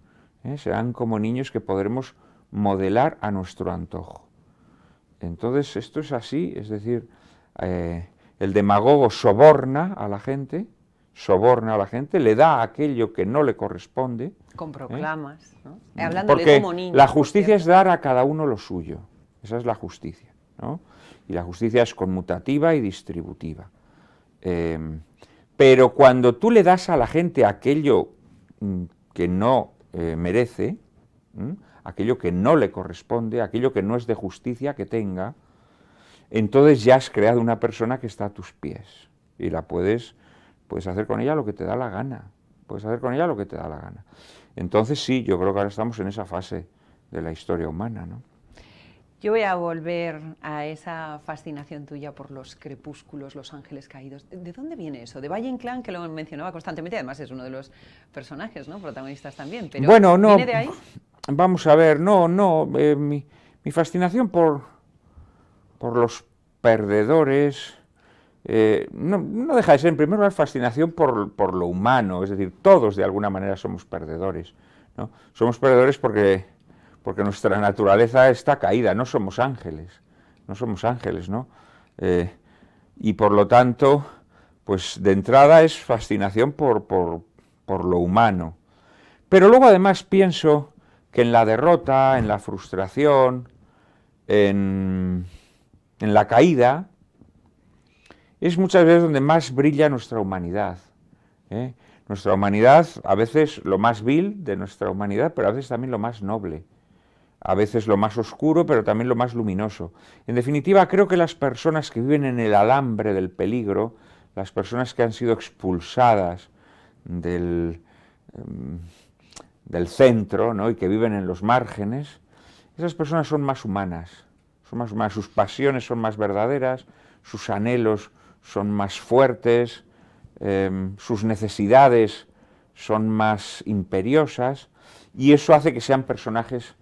¿eh? serán como niños que podremos modelar a nuestro antojo. Entonces esto es así, es decir, eh, el demagogo soborna a la gente, soborna a la gente, le da aquello que no le corresponde. Con proclamas, mm. Hablándole La justicia es dar a cada uno lo suyo. Esa es la justicia, ¿no? Y la justicia es conmutativa y distributiva. Em, pero cuando tú le das a la gente aquello mm, que no eh, merece, aquello que no le corresponde, aquello que no es de justicia que tenga, entonces ya has creado una persona que está a tus pies y la puedes, puedes hacer con ella lo que te da la gana, puedes hacer con ella lo que te da la gana. Entonces sí, yo creo que ahora estamos en esa fase de la historia humana, ¿no? Yo voy a volver a esa fascinación tuya por los crepúsculos, los ángeles caídos. ¿De dónde viene eso? De Valle Inclán, que lo mencionaba constantemente, además es uno de los personajes, ¿no? Protagonistas también. Pero bueno, ¿Viene de ahí? Vamos a ver, no, no. Eh, mi, fascinación por, por los perdedores. Eh, no, no, deja de ser, en primer lugar, fascinación por, lo humano, es decir, todos de alguna manera somos perdedores. ¿no? Somos perdedores porque porque nuestra naturaleza está caída, no somos ángeles, no somos ángeles, ¿no? Eh, y por lo tanto, pues de entrada es fascinación por, lo humano. Pero luego además pienso que en la derrota, en la frustración, en, la caída, es muchas veces donde más brilla nuestra humanidad. ¿eh? Nuestra humanidad, a veces lo más vil de nuestra humanidad, pero a veces también lo más noble a veces lo más oscuro, pero también lo más luminoso. En definitiva, creo que las personas que viven en el alambre del peligro, las personas que han sido expulsadas del, em, centro y que viven en los márgenes, esas personas son más humanas, son más sus pasiones son más verdaderas, sus anhelos son más fuertes, em, sus necesidades son más imperiosas, y eso hace que sean personajes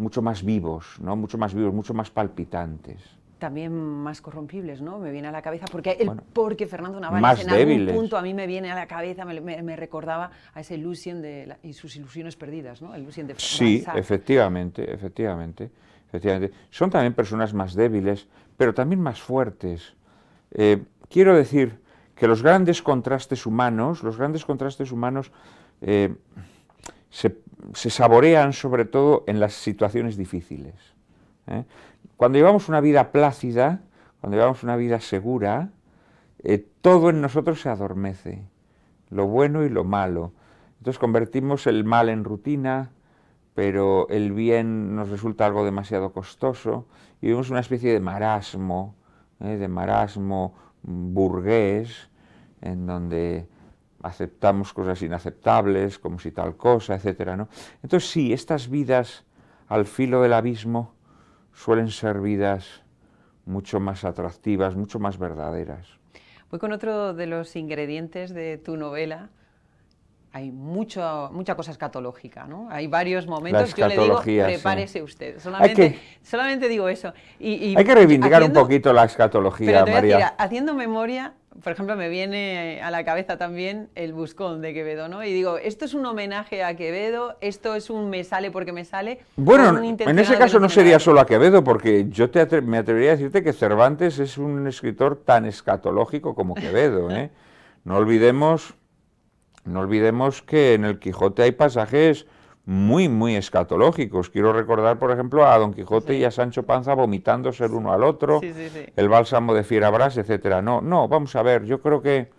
mucho más vivos, ¿no? mucho más vivos, mucho más palpitantes. También más corrompibles, ¿no? Me viene a la cabeza, porque, el, porque Fernando Navarro en algún punto a mí me viene a la cabeza, me, recordaba a ese Lucien de y sus ilusiones perdidas, ¿no? El Lucien de Sí, efectivamente, efectivamente, efectivamente. Son también personas más débiles, pero también más fuertes. Eh, quiero decir que los grandes contrastes humanos, los grandes contrastes humanos eh, se, se saborean sobre todo en las situaciones difíciles. ¿eh? Cuando llevamos una vida plácida, cuando llevamos una vida segura, eh, todo en nosotros se adormece, lo bueno y lo malo. Entonces convertimos el mal en rutina, pero el bien nos resulta algo demasiado costoso y vivimos una especie de marasmo, ¿eh? de marasmo burgués, en donde aceptamos cosas inaceptables, como si tal cosa, etc. ¿no? Entonces sí, estas vidas al filo del abismo suelen ser vidas mucho más atractivas, mucho más verdaderas. Voy con otro de los ingredientes de tu novela. Hay mucho, mucha cosa escatológica, ¿no? Hay varios momentos que yo le digo, prepárese usted. Solamente, que, solamente digo eso. Y, hay que reivindicar un poquito la escatología, María. haciendo memoria, por ejemplo, me viene a la cabeza también el buscón de Quevedo, ¿no? Y digo, esto es un homenaje a Quevedo, esto es un me sale porque me sale. Bueno, en ese caso no sería solo a Quevedo, porque yo me atrevería a decirte que Cervantes es un escritor tan escatológico como Quevedo, ¿eh? <laughs> no olvidemos, no olvidemos que en el Quijote hay pasajes muy, muy escatológicos. Quiero recordar, por ejemplo, a Don Quijote y a Sancho Panza vomitándose el uno al otro, el bálsamo de Fierabras, etcétera. No, no, vamos a ver, yo creo que...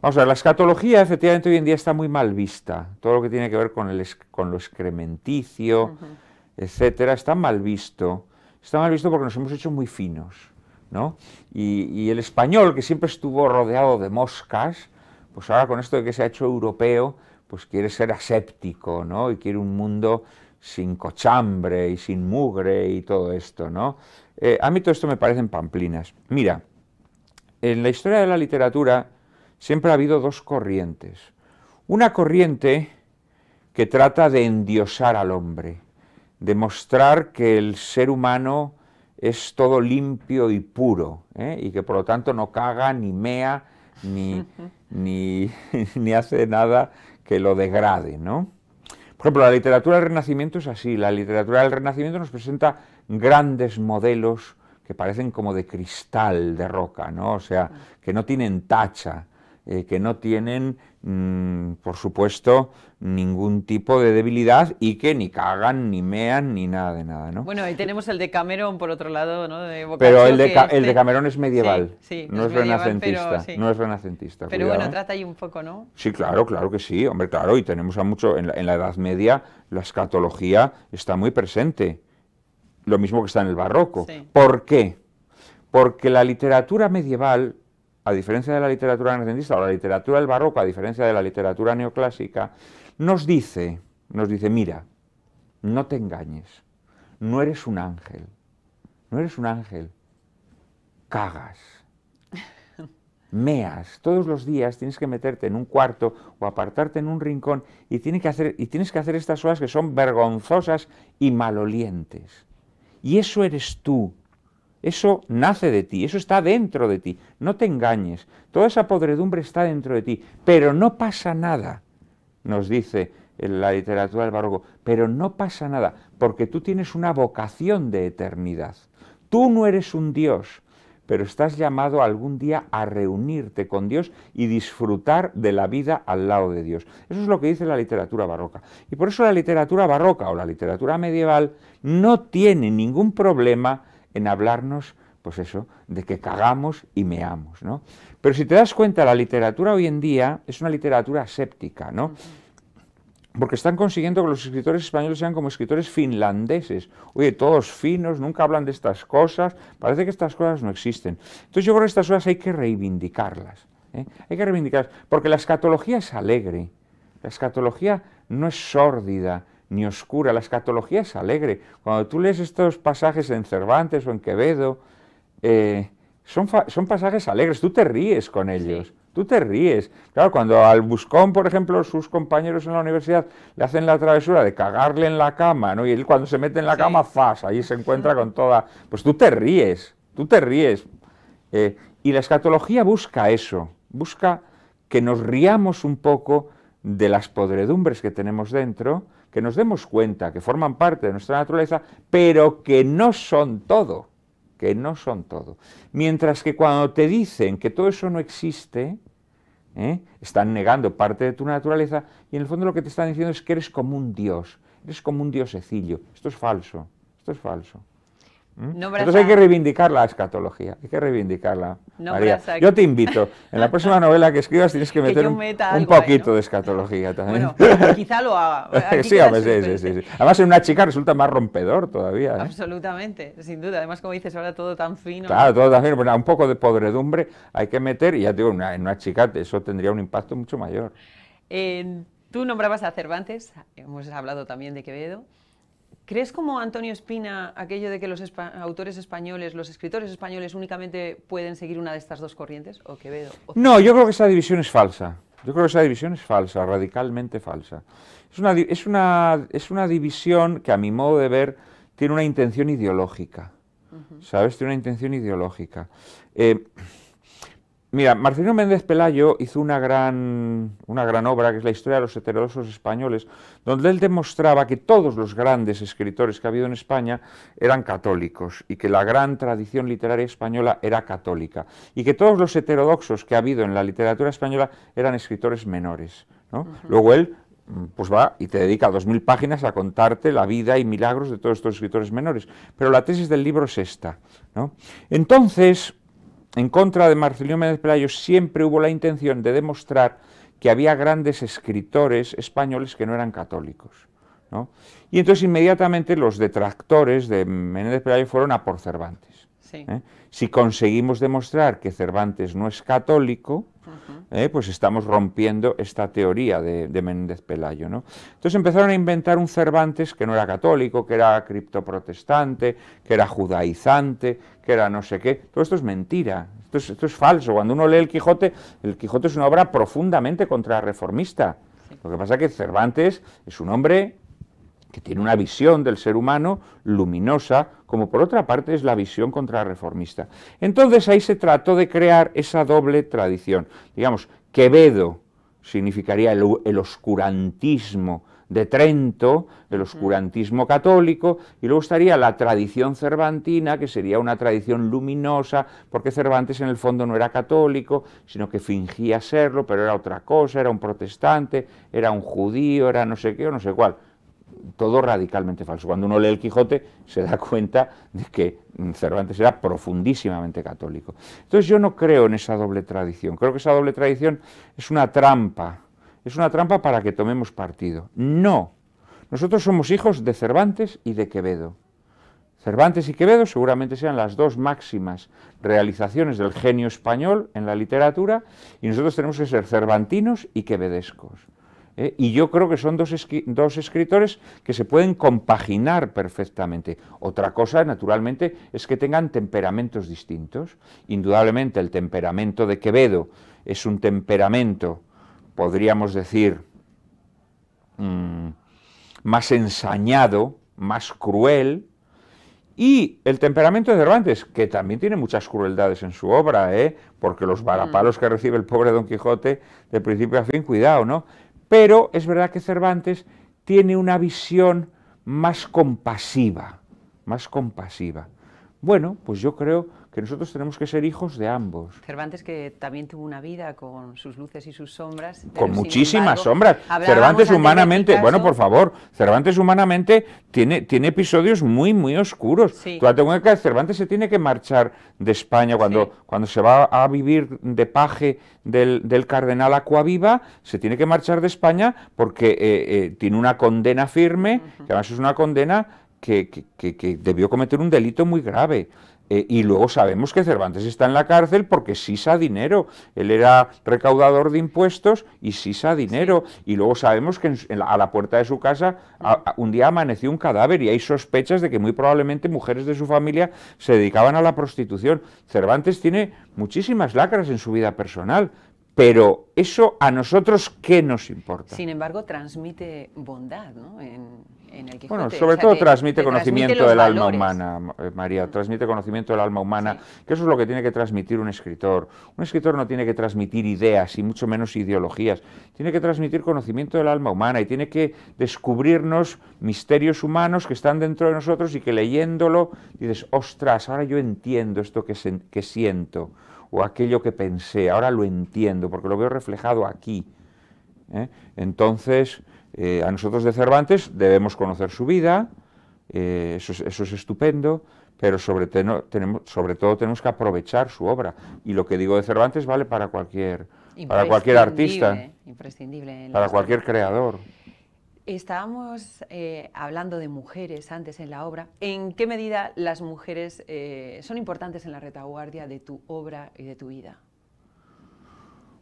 Vamos a ver, la escatología efectivamente hoy en día está muy mal vista. Todo lo que tiene que ver con, el, con lo excrementicio, etcétera, está mal visto. Está mal visto porque nos hemos hecho muy finos, ¿no? Y, y el español, que siempre estuvo rodeado de moscas, pues ahora con esto de que se ha hecho europeo, pues quiere ser aséptico, ¿no? Y quiere un mundo sin cochambre y sin mugre y todo esto, ¿no? Eh, a mí todo esto me parece parecen pamplinas. Mira, en la historia de la literatura siempre ha habido dos corrientes. Una corriente que trata de endiosar al hombre, de mostrar que el ser humano es todo limpio y puro, ¿eh? y que por lo tanto no caga, ni mea, ni <laughs> hace nada que lo degrade, ¿no? Por ejemplo, la literatura del Renacimiento es así, la literatura del Renacimiento nos presenta grandes modelos que parecen como de cristal, de roca, ¿no? O sea, que no tienen tacha, eh, que no tienen Mm, por supuesto, ningún tipo de debilidad y que ni cagan, ni mean, ni nada de nada, ¿no? Bueno, ahí tenemos el de Cameron, por otro lado, ¿no? pero este el de, Cameron es medieval, no, es renacentista, no es renacentista. Pero bueno, trata ahí un poco, ¿no? Sí, claro, claro que sí, hombre, claro, y tenemos a mucho, en en la Edad Media la escatología está muy presente, lo mismo que está en el barroco. ¿Por qué? Porque la literatura medieval a diferencia de la literatura renacentista o la literatura del barroco, a diferencia de la literatura neoclásica, nos dice, nos dice, mira, no te engañes, no eres un ángel, no eres un ángel, cagas, meas, todos los días tienes que meterte en un cuarto o apartarte en un rincón y, y tienes que hacer estas horas que son vergonzosas y malolientes. Y eso eres tú, eso nace de ti, eso está dentro de ti. No te engañes, toda esa podredumbre está dentro de ti, pero no pasa nada, nos dice la literatura del barroco, pero no pasa nada, porque tú tienes una vocación de eternidad. Tú no eres un Dios, pero estás llamado algún día a reunirte con Dios y disfrutar de la vida al lado de Dios. Eso es lo que dice la literatura barroca. Y por eso la literatura barroca o la literatura medieval no tiene ningún problema en hablarnos, pues eso, de que cagamos y meamos, ¿no? Pero si te das cuenta, la literatura hoy en día es una literatura séptica, ¿no? Porque están consiguiendo que los escritores españoles sean como escritores finlandeses. Oye, todos finos, nunca hablan de estas cosas, parece que estas cosas no existen. Entonces yo creo que estas cosas hay que reivindicarlas. ¿eh? Hay que reivindicarlas, porque la escatología es alegre, la escatología no es sórdida, ni oscura. La escatología es alegre. Cuando tú lees estos pasajes en Cervantes o en Quevedo, eh, son, pasajes alegres, tú te ríes con ellos. Tú te ríes. Claro, cuando al Buscón, por ejemplo, sus compañeros en la universidad le hacen la travesura de cagarle en la cama, ¿no? Y él cuando se mete en la cama, ¡fas! Ahí se encuentra con toda... Pues tú te ríes, tú te ríes. Eh, y la escatología busca eso, busca que nos riamos un poco de las podredumbres que tenemos dentro, que nos demos cuenta que forman parte de nuestra naturaleza, pero que no son todo, que no son todo. Mientras que cuando te dicen que todo eso no existe, ¿eh? están negando parte de tu naturaleza y en el fondo lo que te están diciendo es que eres como un dios, eres como un diosecillo. Esto es falso, esto es falso. ¿Mm? Entonces hay que reivindicar la escatología, hay que reivindicarla. María. Yo te invito, en la próxima novela que escribas tienes que <laughs> meter un, poquito de escatología también. <laughs> Bueno, quizá lo haga. <laughs> sí, sí, sí, Además en una chica resulta más rompedor todavía. ¿eh? Absolutamente, sin duda. Además, como dices, ahora todo tan fino. Claro, todo tan fino. un poco de podredumbre hay que meter y ya te digo, en una chica eso tendría un impacto mucho mayor. tú nombrabas a Cervantes, hemos hablado también de Quevedo. ¿Crees como Antonio Espina aquello de que los autores españoles, los escritores españoles únicamente pueden seguir una de estas dos corrientes? ¿O No, yo creo que esa división es falsa. Yo creo que esa división es falsa, radicalmente falsa. Es una, es una, es una división que a mi modo de ver tiene una intención ideológica. ¿Sabes? Tiene una intención ideológica. Eh, Mira, Marcelino Méndez Pelayo hizo una gran, una gran obra, que es la historia de los heterodoxos españoles, donde él demostraba que todos los grandes escritores que ha habido en España eran católicos y que la gran tradición literaria española era católica y que todos los heterodoxos que ha habido en la literatura española eran escritores menores. Luego él mm, pues va y te dedica dos mil páginas a contarte la vida y milagros de todos estos escritores menores. Pero la tesis del libro es esta. Entonces, en contra de Marcelino Méndez Pelayo siempre hubo la intención de demostrar que había grandes escritores españoles que no eran católicos. ¿no? Y entonces inmediatamente los detractores de Menéndez Pelayo fueron a por Cervantes. ¿eh? Si conseguimos demostrar que Cervantes no es católico, ¿eh? pues estamos rompiendo esta teoría de, Méndez Pelayo. ¿no? Entonces empezaron a inventar un Cervantes que no era católico, que era criptoprotestante, que era judaizante, que era no sé qué. Todo esto es mentira, esto esto es falso. Cuando uno lee el Quijote, el Quijote es una obra profundamente contrarreformista. Lo que pasa es que Cervantes es un hombre que tiene una visión del ser humano luminosa, como por otra parte es la visión contrarreformista. Entonces ahí se trató de crear esa doble tradición. Digamos, Quevedo significaría el, oscurantismo de Trento, el oscurantismo católico, y luego estaría la tradición cervantina, que sería una tradición luminosa, porque Cervantes en el fondo no era católico, sino que fingía serlo, pero era otra cosa, era un protestante, era un judío, era no sé qué o no sé cuál todo radicalmente falso. Cuando uno lee el Quijote se da cuenta de que mm, Cervantes era profundísimamente católico. Entonces yo no creo en esa doble tradición, creo que esa doble tradición es una trampa, es una trampa para que tomemos partido. No, nosotros somos hijos de Cervantes y de Quevedo. Cervantes y Quevedo seguramente sean las dos máximas realizaciones del genio español en la literatura y nosotros tenemos que ser cervantinos y quevedescos. ¿eh? y yo creo que son dos, escritores que se pueden compaginar perfectamente. Otra cosa, naturalmente, es que tengan temperamentos distintos. Indudablemente el temperamento de Quevedo es un temperamento, podríamos decir, mm, más ensañado, más cruel, y el temperamento de Cervantes, que también tiene muchas crueldades en su obra, ¿eh? porque los varapalos mm. que recibe el pobre Don Quijote, de principio a fin, cuidado, ¿no? Pero es verdad que Cervantes tiene una visión más compasiva, más compasiva. Bueno, pues yo creo que nosotros tenemos que ser hijos de ambos. Cervantes que también tuvo una vida con sus luces y sus sombras. Con muchísimas sombras. Cervantes humanamente, bueno, por favor, Cervantes humanamente tiene, tiene episodios muy, muy oscuros. Tú date cuenta Cervantes se tiene que marchar de España cuando, cuando se va a vivir de paje del, cardenal Acuaviva, se tiene que marchar de España porque eh, eh, tiene una condena firme, que además es una condena que debió cometer un delito muy grave. Eh, y luego sabemos que Cervantes está en la cárcel porque sisa dinero. Él era recaudador de impuestos y sisa dinero. Y luego sabemos que a la puerta de su casa un día amaneció un cadáver y hay sospechas de que muy probablemente mujeres de su familia se dedicaban a la prostitución. Cervantes tiene muchísimas lacras en su vida personal, pero eso a nosotros, ¿qué nos importa? Sin embargo, transmite bondad, ¿no? En, el Bueno, sobre todo transmite conocimiento del alma humana, María, transmite conocimiento del alma humana, que eso es lo que tiene que transmitir un escritor. Un escritor no tiene que transmitir ideas y mucho menos ideologías, tiene que transmitir conocimiento del alma humana y tiene que descubrirnos misterios humanos que están dentro de nosotros y que leyéndolo dices, ostras, ahora yo entiendo esto que siento o aquello que pensé, ahora lo entiendo, porque lo veo reflejado aquí. ¿eh? Entonces, eh, a nosotros de Cervantes debemos conocer su vida, eh, eso, es, estupendo, pero sobre, todo tenemos que aprovechar su obra. Y lo que digo de Cervantes vale para cualquier, para cualquier artista, para cualquier creador. Estábamos eh, hablando de mujeres antes en la obra. ¿En qué medida las mujeres eh, son importantes en la retaguardia de tu obra y de tu vida?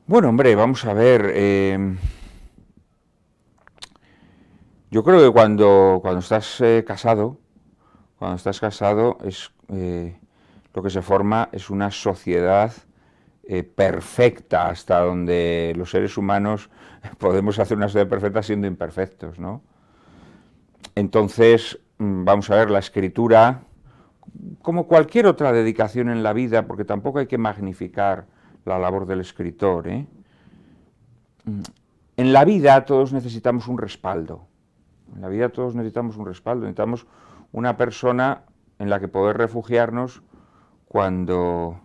Bueno, hombre, vamos a ver. Eh, yo creo que cuando, cuando estás casado, cuando estás casado, es, lo que se forma es una sociedad eh, perfecta hasta donde los seres humanos <laughs> podemos hacer una sociedad perfecta siendo imperfectos, ¿no? Entonces, mm, vamos a ver, la escritura, como cualquier otra dedicación en la vida, porque tampoco hay que magnificar la labor del escritor, ¿eh? mm, En la vida todos necesitamos un respaldo. En la vida todos necesitamos un respaldo, necesitamos una persona en la que poder refugiarnos cuando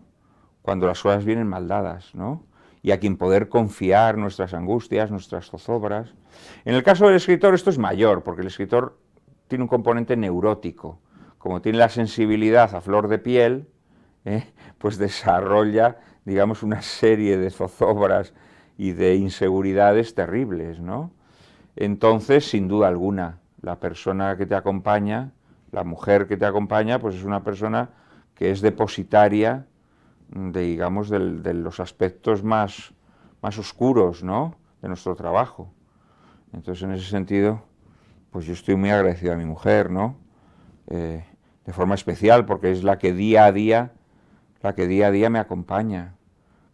cuando las cosas vienen mal dadas, ¿no? y a quien poder confiar nuestras angustias, nuestras zozobras. En el caso del escritor esto es mayor, porque el escritor tiene un componente neurótico. Como tiene la sensibilidad a flor de piel, ¿eh? pues desarrolla, digamos, una serie de zozobras y de inseguridades terribles, ¿no? Entonces, sin duda alguna, la persona que te acompaña, la mujer que te acompaña, pues es una persona que es depositaria de, digamos, de los aspectos más, más oscuros, ¿no? De nuestro trabajo. Entonces, en ese sentido, pues yo estoy muy agradecido a mi mujer, ¿no? Eh, de forma especial, porque es la que día a día, la que día a día me acompaña.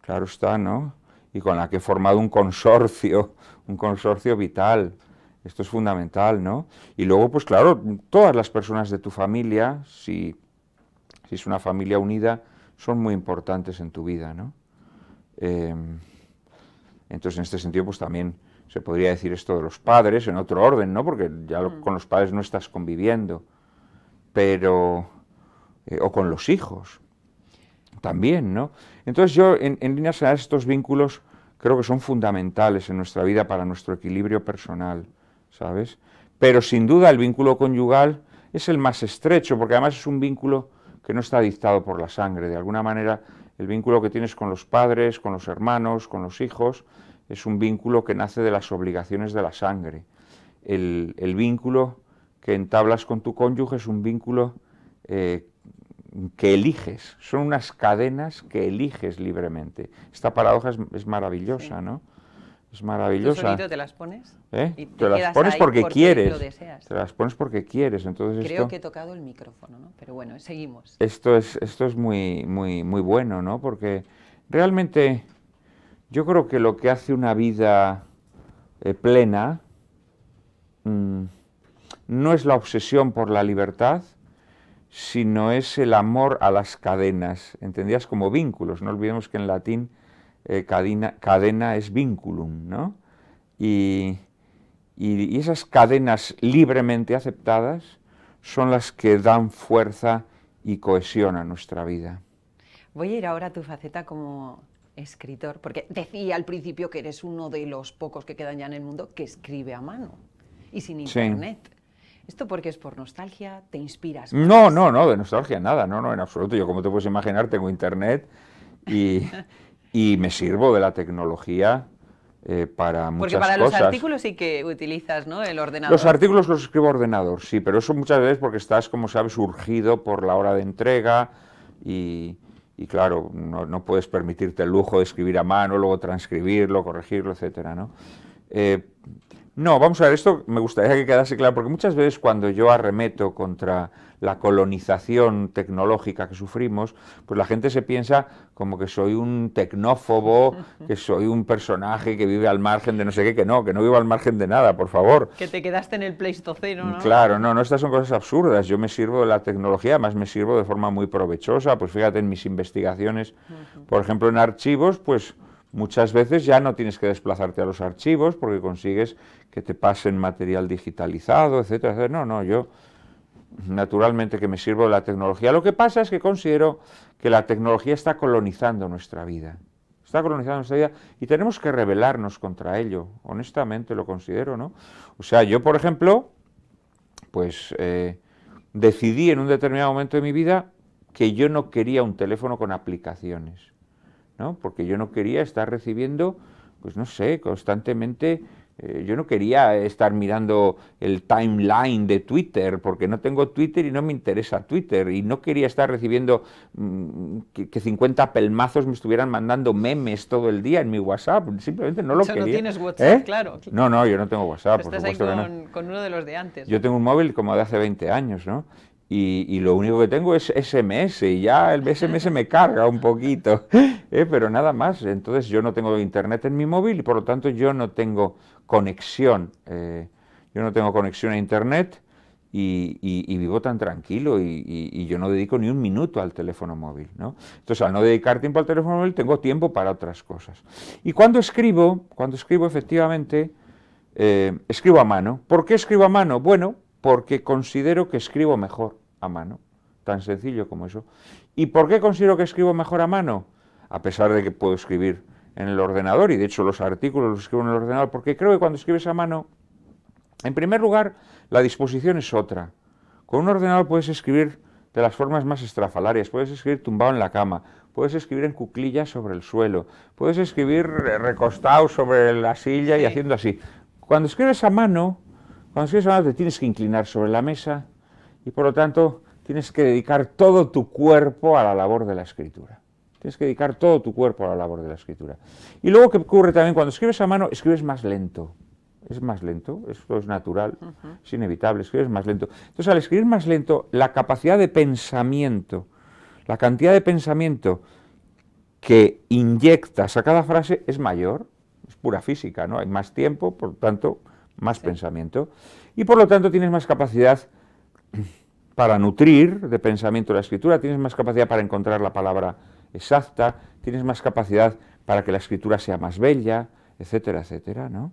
Claro está, ¿no? Y con la que he formado un consorcio, <laughs> un consorcio vital. Esto es fundamental, ¿no? Y luego, pues claro, todas las personas de tu familia, si, si es una familia unida, son muy importantes en tu vida, ¿no? Em, entonces, en este sentido, pues también se podría decir esto de los padres en otro orden, ¿no? Porque ya mm. con los padres no estás conviviendo, pero... Eh, o con los hijos, también, ¿no? Entonces yo, en, en líneas generales, estos vínculos creo que son fundamentales en nuestra vida para nuestro equilibrio personal, ¿sabes? Pero sin duda el vínculo conyugal es el más estrecho, porque además es un vínculo que no está dictado por la sangre. De alguna manera, el vínculo que tienes con los padres, con los hermanos, con los hijos, es un vínculo que nace de las obligaciones de la sangre. El, vínculo que entablas con tu cónyuge es un vínculo eh, que eliges, son unas cadenas que eliges libremente. Esta paradoja es, maravillosa, ¿no? Es maravillosa. te las pones? ¿Eh? te, las pones porque, quieres. Te las pones porque quieres. Entonces Creo que he tocado el micrófono, ¿no? Pero bueno, seguimos. Esto es, esto es muy, muy, muy bueno, ¿no? Porque realmente yo creo que lo que hace una vida eh, plena mm, no es la obsesión por la libertad, sino es el amor a las cadenas, entendías como vínculos. No olvidemos que en latín eh, cadena, cadena es vinculum, ¿no? Y, esas cadenas libremente aceptadas son las que dan fuerza y cohesión a nuestra vida. Voy a ir ahora a tu faceta como escritor, porque decía al principio que eres uno de los pocos que quedan ya en el mundo que escribe a mano y sin internet. ¿Esto porque es por nostalgia? ¿Te inspiras? No, no, no, de nostalgia nada, no, no, en absoluto. Yo, como te puedes imaginar, tengo internet y, <laughs> y me sirvo de la tecnología eh, para muchas cosas. Porque para los artículos sí que utilizas, ¿no? El ordenador. Los artículos los escribo ordenador, sí, pero eso muchas veces porque estás, como sabes, urgido por la hora de entrega y, claro, no, puedes permitirte el lujo de escribir a mano, luego transcribirlo, corregirlo, etc. Eh, no, vamos a ver, esto me gustaría que quedase claro, porque muchas veces cuando yo arremeto contra la colonización tecnológica que sufrimos, pues la gente se piensa como que soy un tecnófobo, <laughs> que soy un personaje que vive al margen de no sé qué, que no, que no vivo al margen de nada, por favor. Que te quedaste en el Pleistoceno, ¿no? Claro, no, no, estas son cosas absurdas. Yo me sirvo de la tecnología, más me sirvo de forma muy provechosa. Pues fíjate en mis investigaciones, por ejemplo, en archivos, pues muchas veces ya no tienes que desplazarte a los archivos porque consigues que te pasen material digitalizado, etcétera, etcétera. No, no, yo naturalmente que me sirvo de la tecnología. Lo que pasa es que considero que la tecnología está colonizando nuestra vida. Está colonizando nuestra vida y tenemos que rebelarnos contra ello. Honestamente lo considero, ¿no? O sea, yo, por ejemplo, pues eh, decidí en un determinado momento de mi vida que yo no quería un teléfono con aplicaciones, ¿no? Porque yo no quería estar recibiendo, pues no sé, constantemente eh, yo no quería estar mirando el timeline de Twitter, porque no tengo Twitter y no me interesa Twitter, y no quería estar recibiendo mm, que, 50 pelmazos me estuvieran mandando memes todo el día en mi WhatsApp, simplemente no lo quería. no tienes WhatsApp, ¿Eh? claro. No, no, yo no tengo WhatsApp, estás ahí con, uno de los de antes. Yo tengo un móvil como de hace 20 años, ¿no? Y, lo único que tengo es SMS y ya el SMS me carga un poquito, <laughs> ¿eh? pero nada más. Entonces yo no tengo internet en mi móvil y por lo tanto yo no tengo conexión. Eh, yo no tengo conexión a Internet y, vivo tan tranquilo y, yo no dedico ni un minuto al teléfono móvil. Entonces, al no dedicar tiempo al teléfono móvil, tengo tiempo para otras cosas. Y cuando escribo, cuando escribo efectivamente, eh, escribo a mano. ¿Por qué escribo a mano? Bueno, porque considero que escribo mejor a mano. Tan sencillo como eso. ¿Y por qué considero que escribo mejor a mano? A pesar de que puedo escribir en el ordenador y de hecho los artículos los escribo en el ordenador porque creo que cuando escribes a mano, en primer lugar, la disposición es otra. Con un ordenador puedes escribir de las formas más estrafalarias, puedes escribir tumbado en la cama, puedes escribir en cuclillas sobre el suelo, puedes escribir eh, recostado sobre la silla y haciendo así. Cuando escribes a mano, cuando escribes a mano te tienes que inclinar sobre la mesa y por lo tanto tienes que dedicar todo tu cuerpo a la labor de la escritura. Tienes que dedicar todo tu cuerpo a la labor de la escritura. Y luego, ¿qué ocurre también? Cuando escribes a mano, escribes más lento. Es más lento, esto es natural, es inevitable, escribes más lento. Entonces, al escribir más lento, la capacidad de pensamiento, la cantidad de pensamiento que inyectas a cada frase es mayor, es pura física, ¿no? Hay más tiempo, por lo tanto, más pensamiento. Y por lo tanto, tienes más capacidad para nutrir de pensamiento la escritura, tienes más capacidad para encontrar la palabra exacta, tienes más capacidad para que la escritura sea más bella, etcétera, etcétera, ¿no?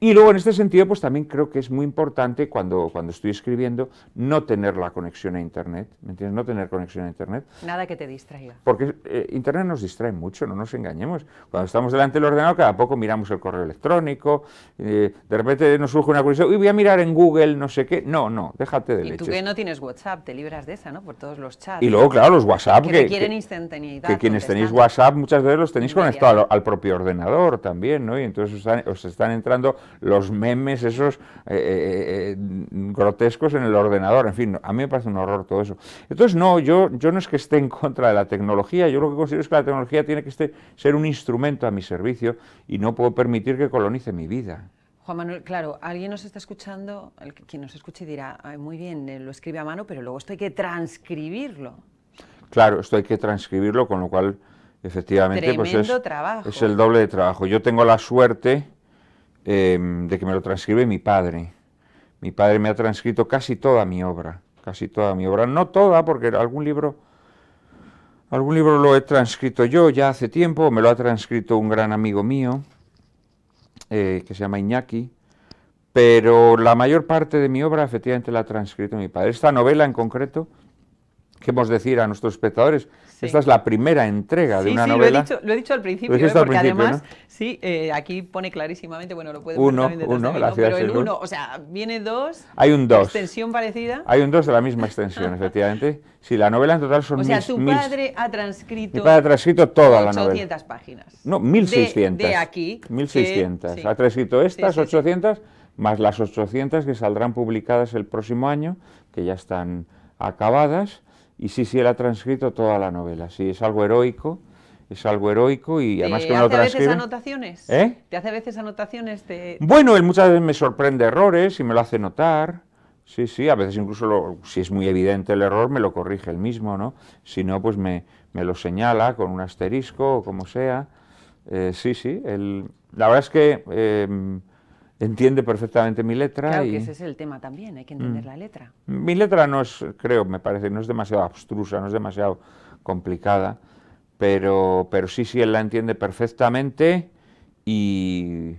Y luego en este sentido, pues también creo que es muy importante cuando, cuando estoy escribiendo no tener la conexión a Internet, ¿me entiendes? No tener conexión a Internet. Nada que te distraiga. Porque eh, Internet nos distrae mucho, no nos engañemos. Cuando estamos delante del ordenador, cada poco miramos el correo electrónico, eh, de repente nos surge una curiosidad, uy, voy a mirar en Google, no sé qué. No, no, déjate de leer. Y tú que no tienes WhatsApp, te libras de esa, ¿no? Por todos los chats. Y luego, claro, los WhatsApp. Que, quieren Que quienes tenéis WhatsApp muchas veces los tenéis conectados al, propio ordenador también, ¿no? Y entonces os están, os están entrando los memes esos eh, eh, eh, grotescos en el ordenador, en fin, a mí me parece un horror todo eso. Entonces, no, yo, yo no es que esté en contra de la tecnología, yo lo que considero es que la tecnología tiene que este, ser un instrumento a mi servicio y no puedo permitir que colonice mi vida. Juan Manuel, claro, alguien nos está escuchando, quien nos escuche dirá, muy bien, lo escribe a mano, pero luego esto hay que transcribirlo. Claro, esto hay que transcribirlo, con lo cual, efectivamente, pues es, es el doble de trabajo. Yo tengo la suerte Em, de que me lo transcribe mi padre. Mi padre me ha transcrito casi toda mi obra, casi toda mi obra, no toda, porque algún libro, algún libro lo he transcrito yo ya hace tiempo, me lo ha transcrito un gran amigo mío, eh, que se llama Iñaki, pero la mayor parte de mi obra efectivamente la ha transcrito mi padre. Esta novela en concreto, ¿qué hemos decir a nuestros espectadores, esta es la primera entrega de una sí, novela. Lo he, dicho, lo he dicho al principio, ¿eh? porque además, sí, eh, aquí pone clarísimamente, bueno, lo puede ver también detrás uno, de la pero el uno, o sea, viene dos. Hay un dos. Extensión parecida. Hay un dos de la misma extensión, <laughs> efectivamente. Si la novela en total son O sea, tu padre ha transcrito. padre ha transcrito toda la novela. 800 páginas. No, 1600. De, aquí. 1600. ha transcrito estas, 800, más las 800 que saldrán publicadas el próximo año, que ya están acabadas y sí, sí, él ha transcrito toda la novela, sí, es algo heroico, es algo heroico y además que te hace lo veces anotaciones? ¿Eh? ¿Te hace a veces anotaciones? De... Bueno, él muchas veces me sorprende errores y me lo hace notar, sí, sí, a veces incluso si es muy evidente el error me lo corrige él mismo, ¿no? Si no, pues me, me lo señala con un asterisco o como sea, eh, sí, sí, él... la verdad es que... Em, entiende perfectamente mi letra. y... ese es el tema también, hay que entender mm. la letra. Mi letra no es, creo, me parece, no es demasiado abstrusa, no es demasiado complicada, pero, pero sí, sí, él la entiende perfectamente y,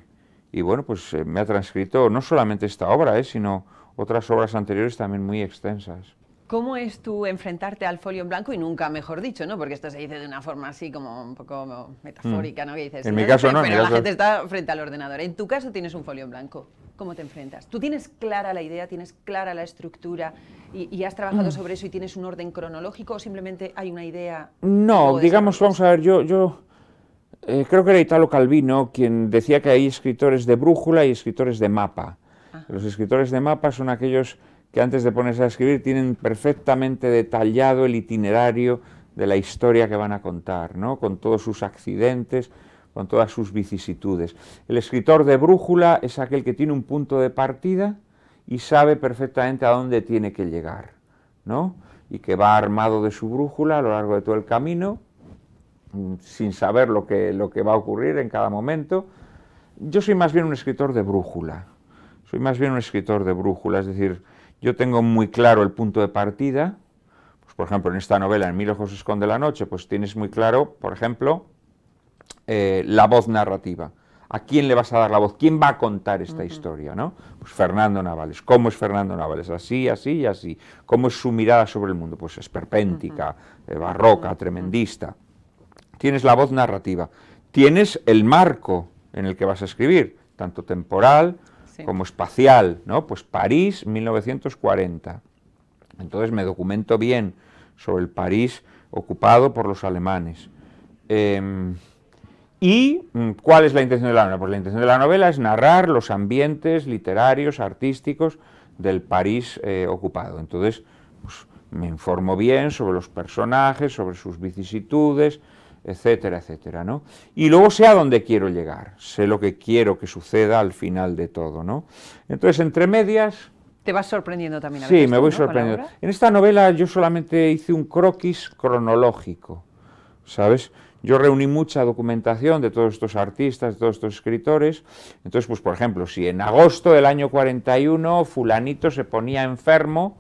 bueno, pues eh, me ha transcrito no solamente esta obra, eh, sino otras obras anteriores también muy extensas. ¿Cómo es tú enfrentarte al folio en blanco y nunca, mejor dicho, ¿no? Porque esto se dice de una forma así como un poco metafórica, mm. ¿no? en mi caso no, pero la gente está frente al ordenador. En tu caso tienes un folio en blanco. ¿Cómo te enfrentas? ¿Tú tienes clara la idea, tienes clara la estructura y, has trabajado mm. sobre eso y tienes un orden cronológico o simplemente hay una idea? No, digamos, vamos a ver, yo, eh, creo que era Italo Calvino quien decía que hay escritores de brújula y escritores de mapa. Ah. Los escritores de mapa son aquellos que antes de ponerse a escribir tienen perfectamente detallado el itinerario de la historia que van a contar, ¿no? con todos sus accidentes, con todas sus vicisitudes. El escritor de brújula es aquel que tiene un punto de partida y sabe perfectamente a dónde tiene que llegar, ¿no? y que va armado de su brújula a lo largo de todo el camino, mm, sin saber lo que, lo que va a ocurrir en cada momento. Yo soy más bien un escritor de brújula, soy más bien un escritor de brújula, es decir, yo tengo muy claro el punto de partida. Pues, por ejemplo, en esta novela, En Mil ojos esconde la noche, pues tienes muy claro, por ejemplo, eh, la voz narrativa. ¿A quién le vas a dar la voz? ¿Quién va a contar esta historia? ¿no? Pues Fernando Navales. ¿Cómo es Fernando Navales? Así, así y así. ¿Cómo es su mirada sobre el mundo? Pues es perpéntica, eh, barroca, tremendista. Tienes la voz narrativa. Tienes el marco en el que vas a escribir, tanto temporal como espacial, ¿no? Pues París 1940. Entonces me documento bien sobre el París ocupado por los alemanes. Em, ¿Y mm, cuál es la intención de la novela? Pues la intención de la novela es narrar los ambientes literarios, artísticos del París eh, ocupado. Entonces pues, me informo bien sobre los personajes, sobre sus vicisitudes, etcétera, etcétera, ¿no? Y luego sé a dónde quiero llegar, sé lo que quiero que suceda al final de todo, ¿no? Entonces, entre medias... Te vas sorprendiendo también a Sí, me voy sorprendiendo. En esta novela yo solamente hice un croquis cronológico, ¿sabes? Yo reuní mucha documentación de todos estos artistas, de todos estos escritores. Entonces, pues por ejemplo, si en agosto del año 41 fulanito se ponía enfermo,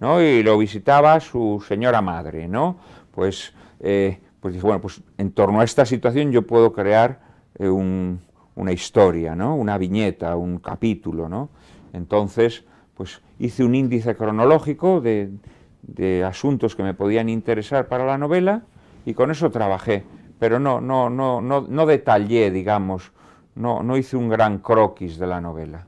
¿no? Y lo visitaba su señora madre, ¿no? Pues eh, pues dije, bueno, pues en torno a esta situación yo puedo crear eh, una historia, ¿no? una viñeta, un capítulo. ¿no? Entonces, pues hice un índice cronológico de, asuntos que me podían interesar para la novela y con eso trabajé, pero no, no, no, no, no detallé, digamos, no, no hice un gran croquis de la novela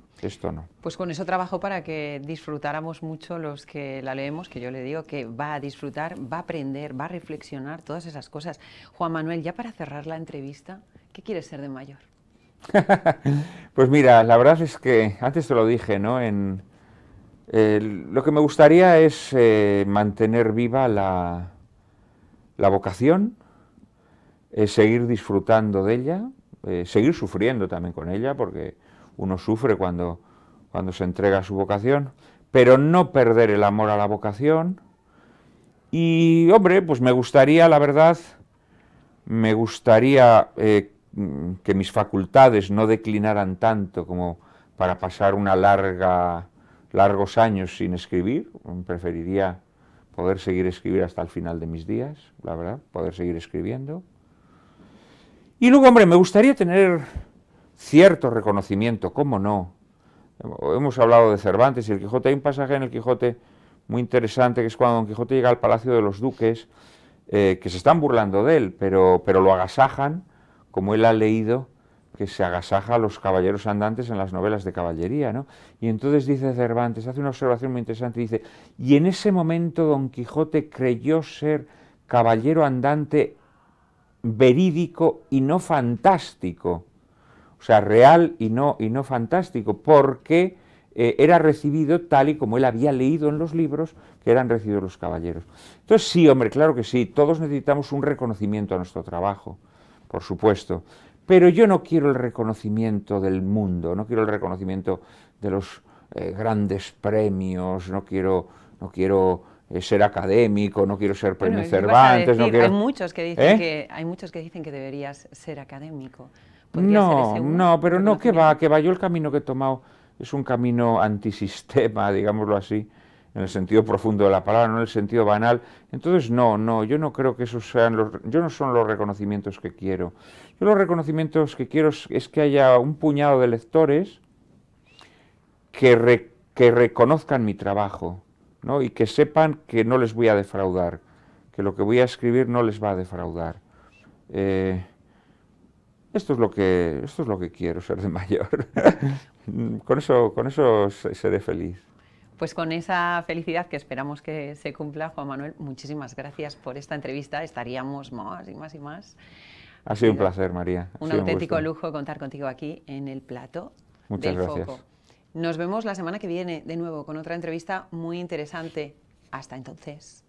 no. Pues con eso trabajo para que disfrutáramos mucho los que la leemos, que yo le digo que va a disfrutar, va a aprender, va a reflexionar, todas esas cosas. Juan Manuel, ya para cerrar la entrevista, ¿qué quieres ser de mayor? <laughs> pues mira, la verdad es que antes te lo dije, ¿no? En, eh, lo que me gustaría es eh, mantener viva la, vocación, eh, seguir disfrutando de ella, seguir sufriendo también con ella, porque uno sufre cuando, cuando se entrega a su vocación, pero no perder el amor a la vocación. Y hombre, pues me gustaría, la verdad, me gustaría eh, que mis facultades no declinaran tanto como para pasar una larga, largos años sin escribir. Preferiría poder seguir escribir hasta el final de mis días, la verdad, poder seguir escribiendo. Y luego, hombre, me gustaría tener cierto reconocimiento, cómo no. Hemos hablado de Cervantes y el Quijote. Hay un pasaje en el Quijote muy interesante que es cuando Don Quijote llega al Palacio de los Duques, eh, que se están burlando de él, pero, pero lo agasajan, como él ha leído que se agasaja a los caballeros andantes en las novelas de caballería, Y entonces dice Cervantes, hace una observación muy interesante, dice, y en ese momento Don Quijote creyó ser caballero andante verídico y no fantástico, sea, real y no, y no fantástico, porque eh, era recibido tal y como él había leído en los libros que eran recibidos los caballeros. Entonces sí, hombre, claro que sí, todos necesitamos un reconocimiento a nuestro trabajo, por supuesto, pero yo no quiero el reconocimiento del mundo, no quiero el reconocimiento de los eh, grandes premios, no quiero, no quiero eh, ser académico, no quiero ser premio Cervantes, no quiero... Hay muchos que dicen que hay muchos que dicen que deberías ser académico no, no, pero no, que va, que va. Yo el camino que he tomado es un camino antisistema, <laughs> digámoslo así, en el sentido profundo de la palabra, no en el sentido banal. Entonces, no, no, yo no creo que esos sean los, yo no son los reconocimientos que quiero. Yo los reconocimientos que quiero es, que haya un puñado de lectores que, que reconozcan mi trabajo, ¿no? Y que sepan que no les voy a defraudar, que lo que voy a escribir no les va a defraudar. Eh, esto es lo que, esto es lo que quiero ser de <laughs> mayor. Mm, con, eso, con eso seré feliz. Pues con esa felicidad que esperamos que se cumpla, Juan Manuel, muchísimas gracias por esta entrevista. Estaríamos más y más y más. Ha sido un placer, María. un auténtico lujo contar contigo aquí en el plato Muchas gracias. Nos vemos la semana que viene de nuevo con otra entrevista muy interesante. Hasta entonces.